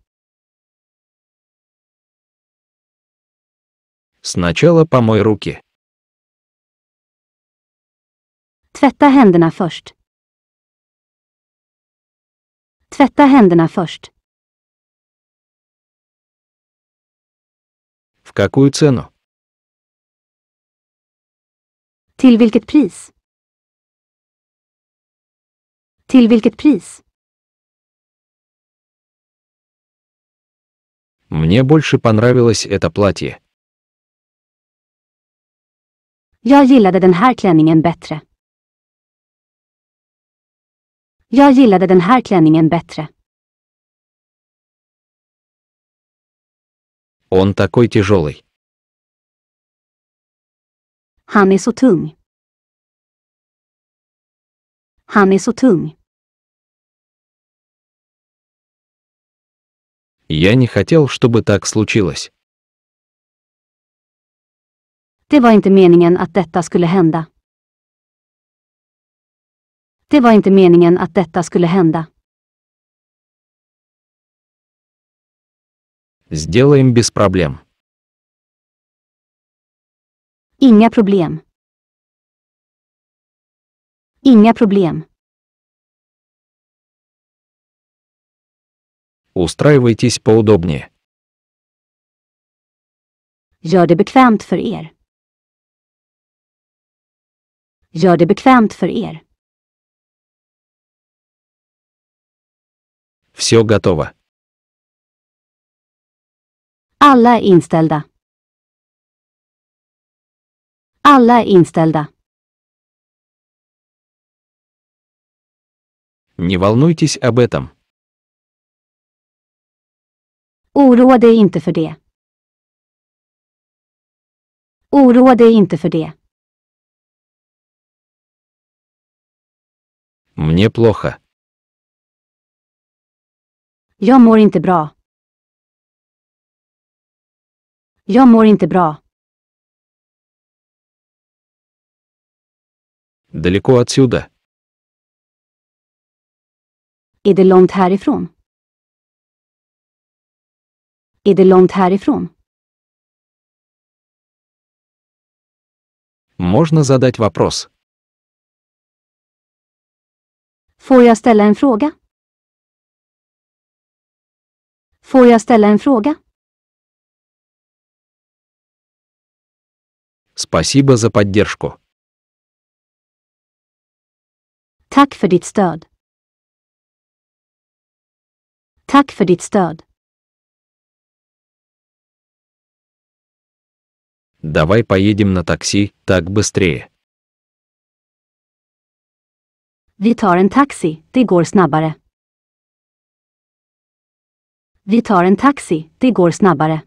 Сначала помой руки. Tvätta händerna först. Tvätta händerna först. В какую цену? Till vilket pris? Till vilket pris? Мне больше понравилось это платье. Jag gillade den här klänningen bättre. Jag gillade den här klänningen bättre. Он такой тяжелый. Han är så tung. Han är så tung. Я не хотел, чтобы так случилось. Det var inte meningen att detta skulle hända. Det var inte meningen att detta skulle hända. Сделаем без проблем. Inga problem. Inga problem. Устраивайтесь поудобнее. Gör det bekvämt för er. Gör det bekvämt för er. Все готово. Alla är inställda. Alla är inställda. Не волнуйтесь об этом. Oroa dig inte för det. Oroa dig inte för det. Мне плохо. Jag mår inte bra. Jag mår inte bra. Далеко отсюда. Är det långt härifrån? Är det långt härifrån? Можно задать вопрос? Får jag ställa en fråga? Får jag ställa en fråga? Спасибо за поддержку. Tack för ditt stöd. Tack för ditt stöd. Давай поедем на такси, так быстрее. Vi tar en taxi, det går snabbare. Vi tar en taxi, det går snabbare.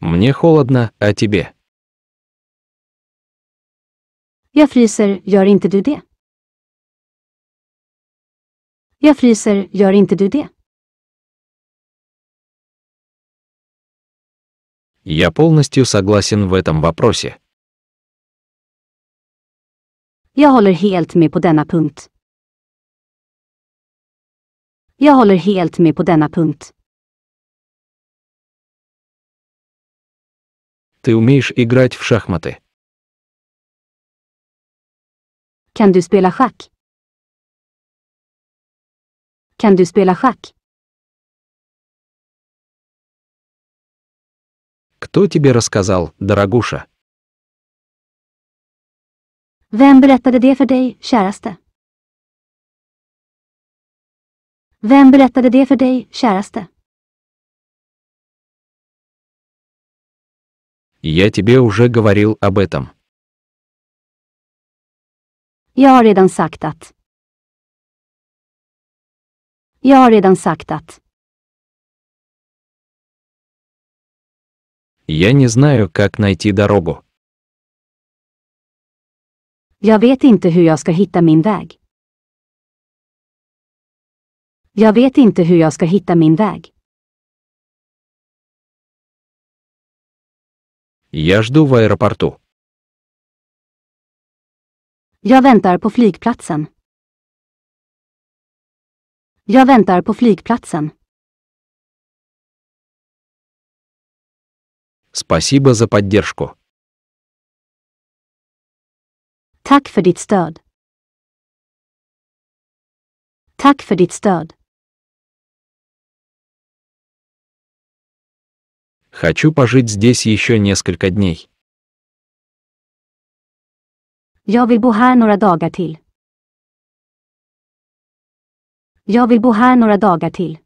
Мне холодно, а тебе? Jag fryser, gör inte du det? Jag fryser, gör inte du det? Я полностью согласен в этом вопросе. Jag håller helt med på denna punkt. Jag håller helt med på denna punkt. Ты умеешь играть в шахматы? Kan du spela schack? Kan du spela schack? Кто тебе рассказал, дорогуша? Vem berättade det för dig, käraste? Vem berättade det för dig, käraste? Я тебе уже говорил об этом. Jag har redan sagt att. Jag har redan sagt att. Я не знаю, как найти дорогу. Jag vet inte hur jag ska hitta min väg. Jag vet inte hur jag ska hitta min väg. Я жду в аэропорту. Jag väntar på flygplatsen. Jag väntar på flygplatsen. Спасибо за поддержку. Tack för ditt stöd. Tack för ditt stöd. Хочу пожить здесь еще несколько дней. Jag vill bo här några dagar till. Jag vill bo här några dagar till.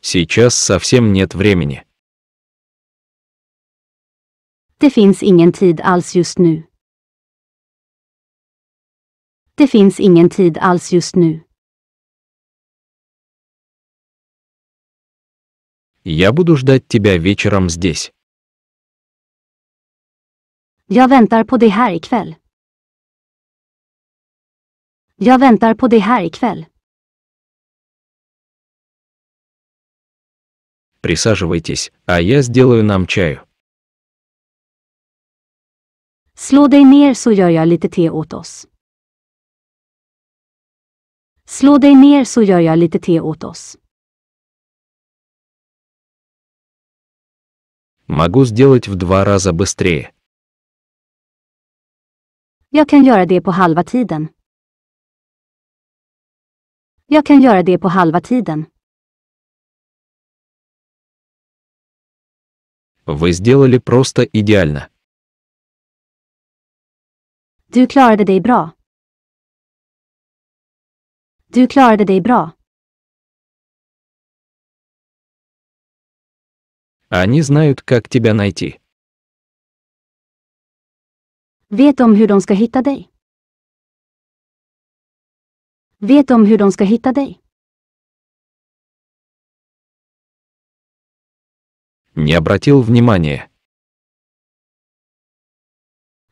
Сейчас совсем нет времени. Det finns ingen tid alls just nu. Det finns ingen tid alls just nu. Я буду ждать тебя вечером здесь. Jag väntar på dig här ikväll. Jag väntar på dig här ikväll. Присаживайтесь, а я сделаю нам чаю. Slå dig ner så gör jag lite te åt oss. Slå dig ner så gör jag lite te åt oss. Могу сделать в два раза быстрее. Jag kan göra det på halva tiden. Jag kan göra det på halva tiden. Вы сделали просто идеально. Du klarade dig bra. Du klarade dig bra. Они знают, как тебя найти. Vet de hur de ska hitta dig? Vet de hur de ska hitta dig? Не обратил внимания.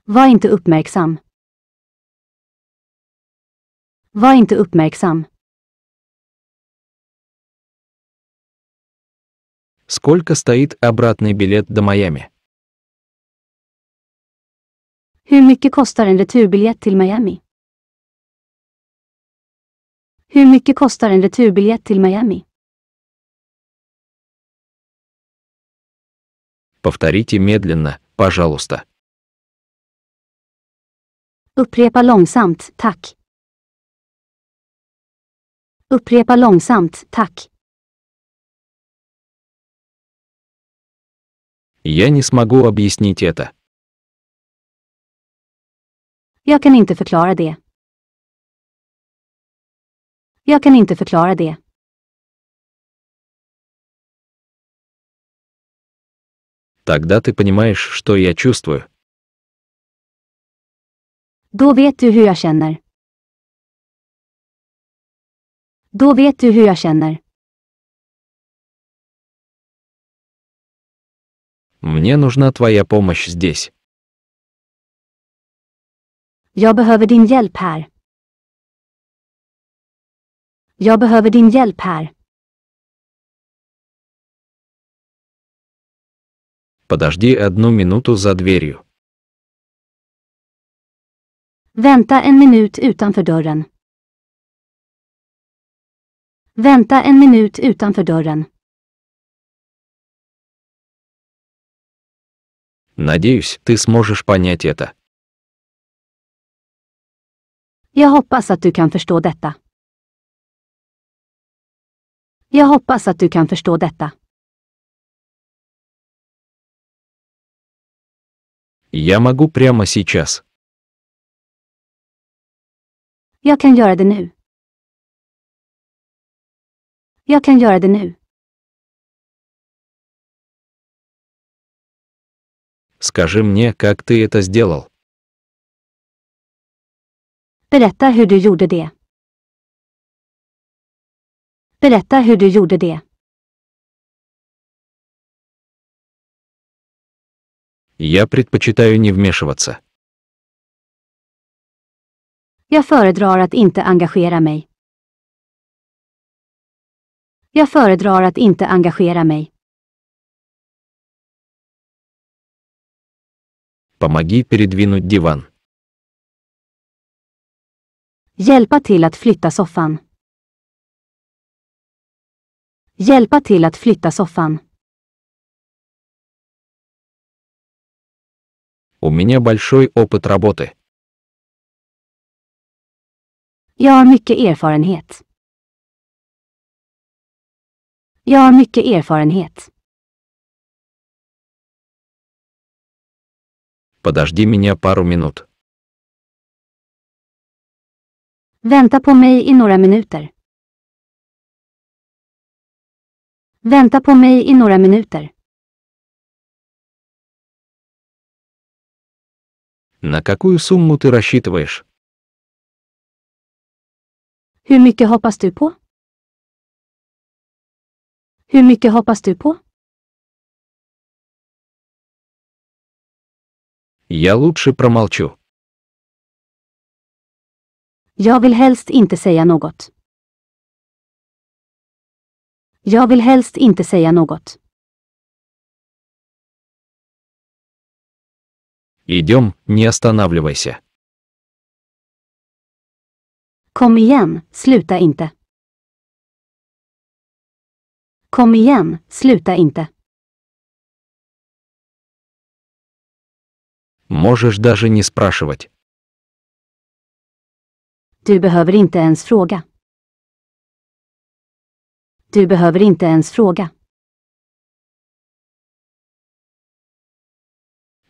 Var inte uppmärksam. Var inte uppmärksam. Сколько стоит обратный билет до Майами? Hur mycket kostar en returbiljett till Miami? Hur mycket kostar en returbiljett till Miami? Повторите медленно, пожалуйста. Upprepa långsamt, tack. Upprepa långsamt, tack. Я не смогу объяснить это. Jag kan inte förklara det. Jag kan inte förklara det. Тогда ты понимаешь, что я чувствую. Då vet du hur jag känner. Då vet du hur jag känner. Мне нужна твоя помощь здесь. Jag behöver din hjälp här. Jag behöver din hjälp här. Подожди одну минуту за дверью. Vänta en minut utanför dörren. Vänta en minut utanför dörren. Надеюсь, ты сможешь понять это. Jag hoppas att du kan förstå detta. Jag hoppas att du kan förstå detta. Я могу прямо сейчас. Jag kan göra det nu. Jag kan göra det nu. Скажи мне, как ты это сделал. Berätta hur du gjorde det. Berätta hur du gjorde det. Я предпочитаю не вмешиваться. Jag föredrar att inte engagera mig. Jag föredrar att inte engagera mig. Помоги передвинуть диван. Hjälpa till att flytta soffan. Hjälpa till att flytta soffan. У меня большой опыт работы. Jag har mycket erfarenhet. Jag har mycket erfarenhet. Подожди меня пару минут. Vänta på mig i några minuter. Vänta på mig i några minuter. На какую сумму ты рассчитываешь? Hur mycket hoppas du på? Hur mycket hoppas du på? Я лучше промолчу. Jag vill helst inte säga något. Jag vill helst inte säga något. Идем, не останавливайся. Kom igen, sluta inte. Kom igen, sluta inte. Можешь даже не спрашивать. Du behöver inte ens fråga. Du behöver inte ens fråga.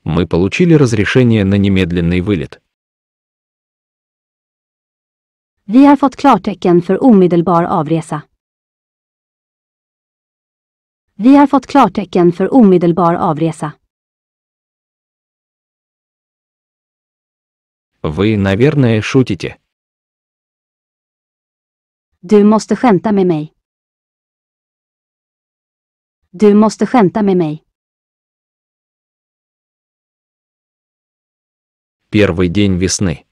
Мы получили разрешение на немедленный вылет. Vi har fått klartecken för omedelbar avresa. Vi har fått klartecken för omedelbar avresa. Вы, наверное, шутите. Du måste skämta med mig. Du måste skämta med mig. Первый день весны.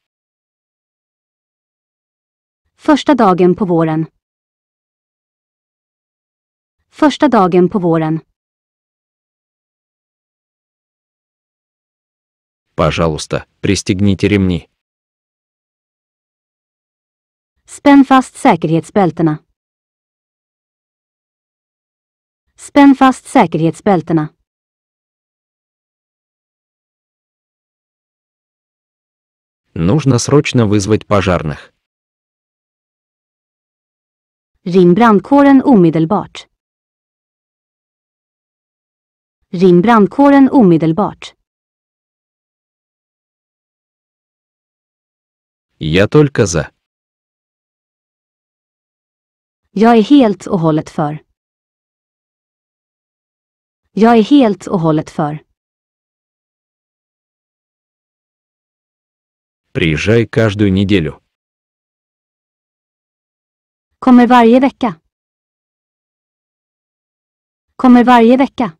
Första dagen på våren första dagen på våren. Пожалуйста, пристегните ремни. Spänn fast säkerhetsbältena. Spänn fast säkerhetsbältena. Нужно срочно вызвать пожарных. Ring brandkåren omedelbart. Ring brandkåren omedelbart. Я только за. Jag är helt och hållet för. Jag är helt och hållet för. Приезжай каждую неделю. Kommer varje vecka. Kommer varje vecka.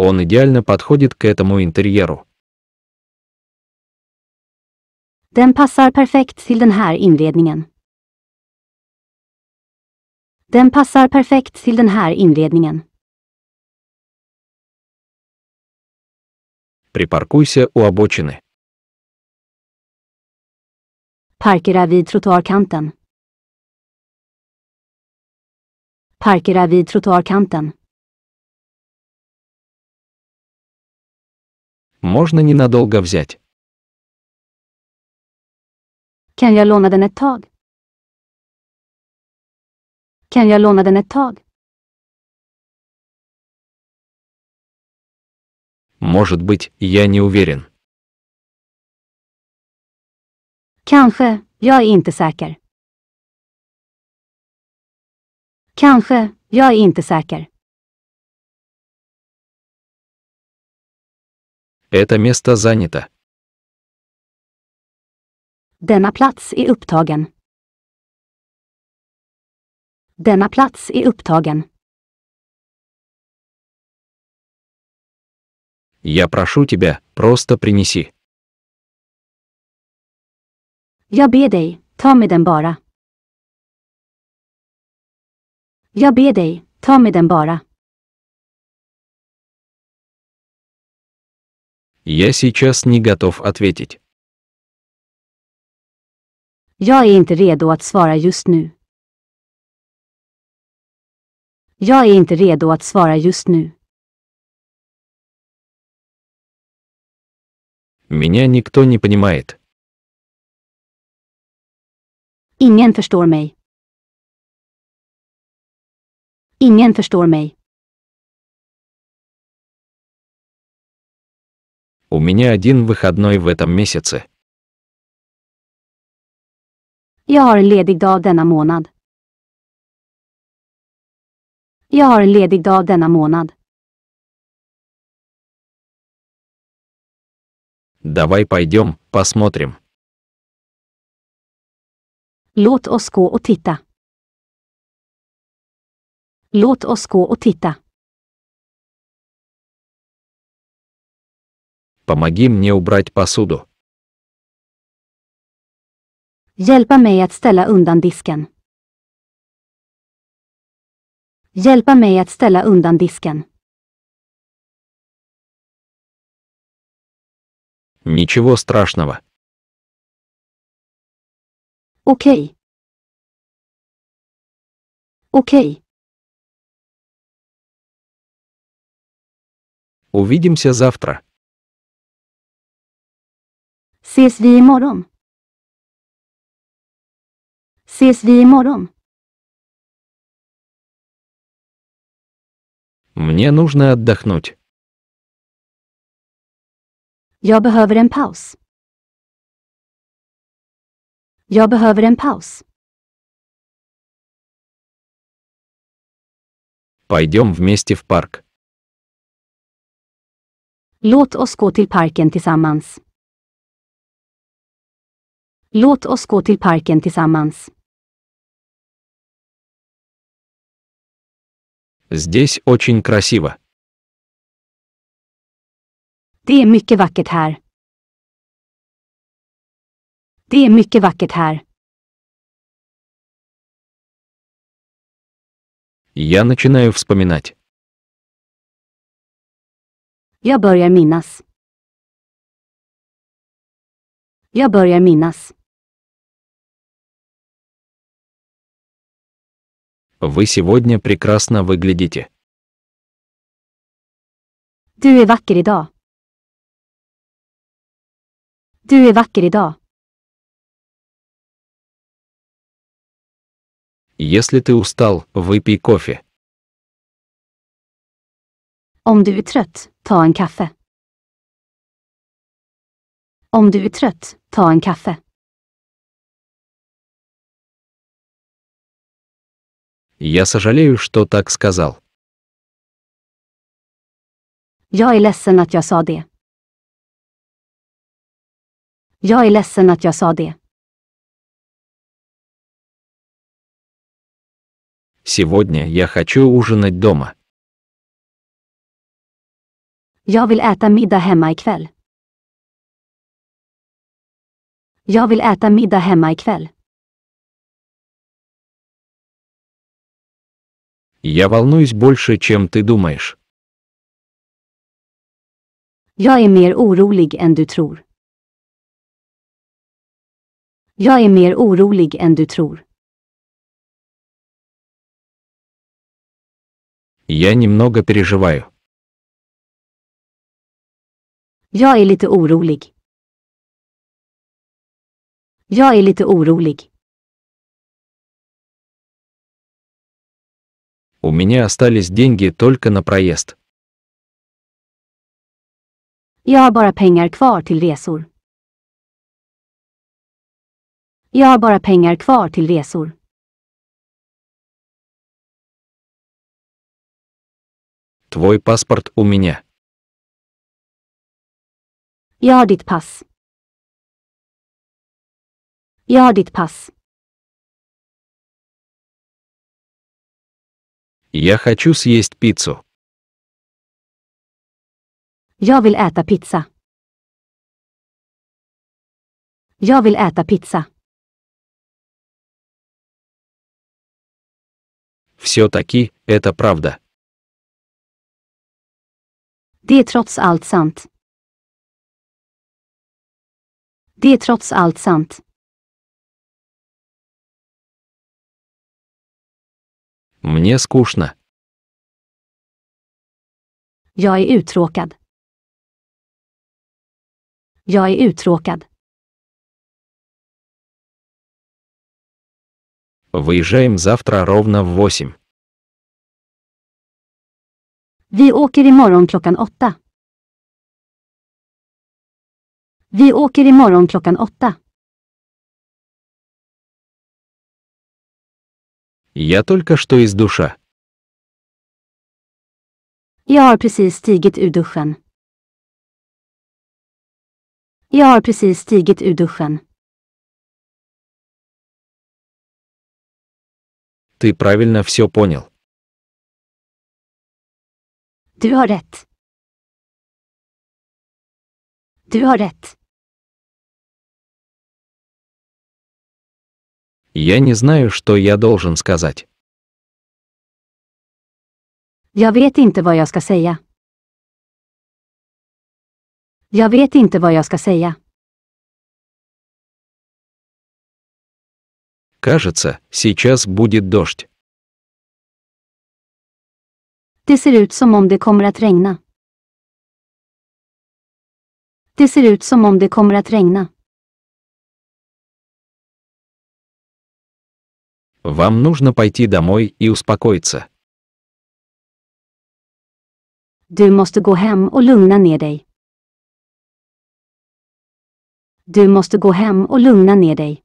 Он идеально подходит к этому интерьеру. Den passar perfekt till den här inredningen. Den passar perfekt till den här inredningen. Припаркуйся у обочины. Parkera vid trottoarkanten. Parkera vid trottoarkanten. Можно ненадолго взять. Kan jag låna den ett tag? Kan jag låna den ett tag? Может быть, я не уверен. Kanske, jag är inte säker. Kanske, jag är inte säker. Это место занято. Denna plats är upptagen. Denna plats är upptagen. Я прошу тебя, просто принеси. Jag ber dig, ta med den bara. Jag ber dig, ta med den bara. Я сейчас не готов ответить. Jag är inte redo att svara just nu. Jag är inte redo att svara just nu. Меня никто не понимает. Ingen förstår mig. Ingen förstår mig. У меня один выходной в этом месяце. Jag har ledig dag denna månad. Jag har ledig dag denna månad. Давай пойдем, посмотрим. Låt oss gå och titta. Låt oss gå och titta. Помоги мне убрать посуду. Hjälpa mig att ställa undan disken. Hjälpa mig att ställa undan disken. Ничего страшного. Окей. Окей. Увидимся завтра. Ses vi imorgon? Ses vi imorgon? Мне нужно отдохнуть. Jag behöver en paus. Jag behöver en paus. Пойдем вместе в парк. Låt oss gå till parken tillsammans. Låt oss gå till parken tillsammans. Здесь очень красиво. Det är mycket vackert här. Det är mycket vackert här. Я начинаю вспоминать. Jag börjar minnas. Jag börjar minnas. Вы сегодня прекрасно выглядите. Du är vacker idag. Du är vacker idag. Если ты устал, выпей кофе. Om du är trött, ta en kaffe. Om du är trött, ta en kaffe. Я сожалею, что так сказал. Jag är ledsen att jag sa det. Jag är ledsen att jag sa det. Сегодня я хочу ужинать дома. Jag vill äta middag hemma ikväll. Jag vill äta middag hemma ikväll. Я волнуюсь больше, чем ты думаешь. Jag är mer orolig än du tror. Jag är mer orolig än du tror. Я немного переживаю. Jag är lite orolig. Jag är lite orolig. У меня остались деньги только на проезд. Jag har bara pengar kvar till resor. Jag har bara pengar kvar till resor. Твой паспорт у меня. Jag har ditt pass. Jag har ditt pass. Я хочу съесть пиццу. Jag vill äta pizza. Jag vill äta pizza. Все-таки это правда. Det är trots allt sant. Det är trots allt sant. Мне скучно. Jag är uttråkad. Jag är uttråkad. Выезжаем завтра ровно в восемь. Vi åker imorgon klockan åtta. Vi åker imorgon klockan åtta. Я только что из душа. Jag har precis stigit ur duschen. Jag har precis stigit ur duschen. Ты правильно все понял. Du har rätt. Du har rätt. Я не знаю, что я должен сказать. Jag vet inte vad jag ska säga. Jag vet inte vad jag ska säga. Кажется, сейчас будет дождь. Det ser ut som om det kommer att regna. Det ser ut som om det kommer att regna. Вам нужно пойти домой и успокоиться. Du måste gå hem och lugna ner dig. Du måste gå hem och lugna ner dig.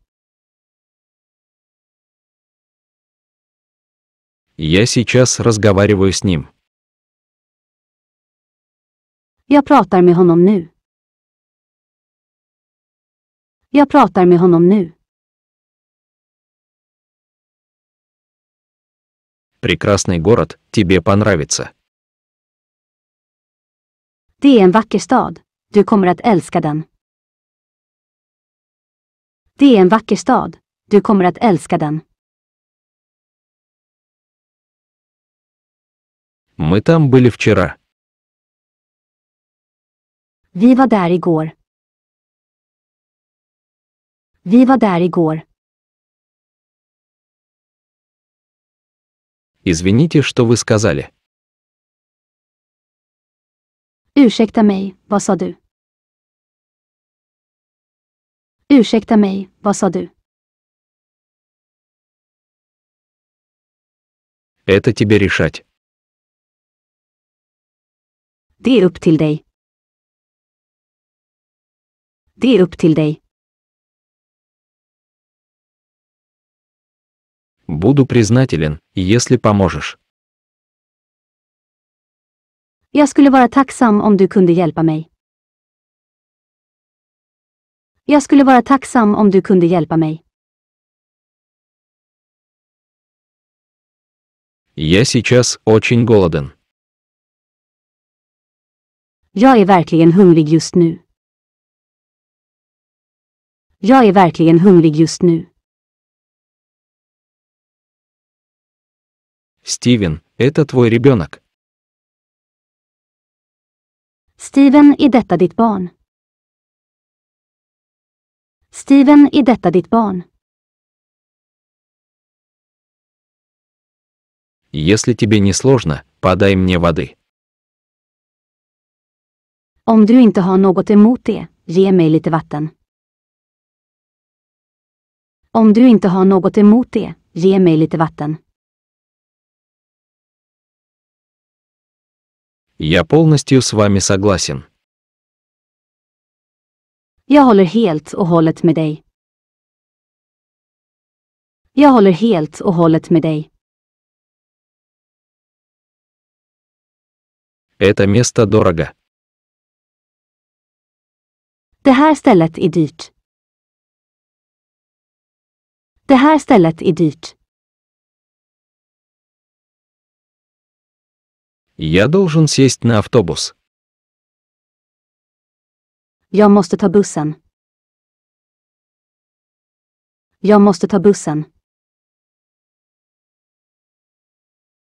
Я сейчас разговариваю с ним. Jag pratar med honom nu. Jag pratar med honom nu. Прекрасный город, тебе понравится. Det är en vacker stad. Du kommer att älska den. Det är en vacker stad. Du kommer att älska den. Мы там были вчера. Vi var där igår. Vi var där igår. Извините, что вы сказали. Ursäkta mig, vad sa du? Ursäkta mig, vad sa du? Это тебе решать. Det är upp till dig. Det är upp till dig. Буду признателен, если поможешь. Jag skulle vara tacksam om du kunde hjälpa mig. Jag skulle vara tacksam om du kunde hjälpa mig. Я сейчас очень голоден. Jag är verkligen hungrig just nu. Jag är verkligen hungrig just nu. Стивен, это твой ребенок. Steven, är detta ditt barn? Steven, är detta ditt barn? Если тебе не сложно, подай мне воды. Om du inte har något emot det, ge mig lite vatten. Om du inte har något emot det, ge mig lite vatten. Я полностью с вами согласен. Jag håller helt och hållet med dig. Jag håller helt och hållet Это место дорого. Det här stället är dyrt. Det här stället är dyrt. Я должен сесть на автобус. Jag måste ta bussen. Jag måste ta bussen.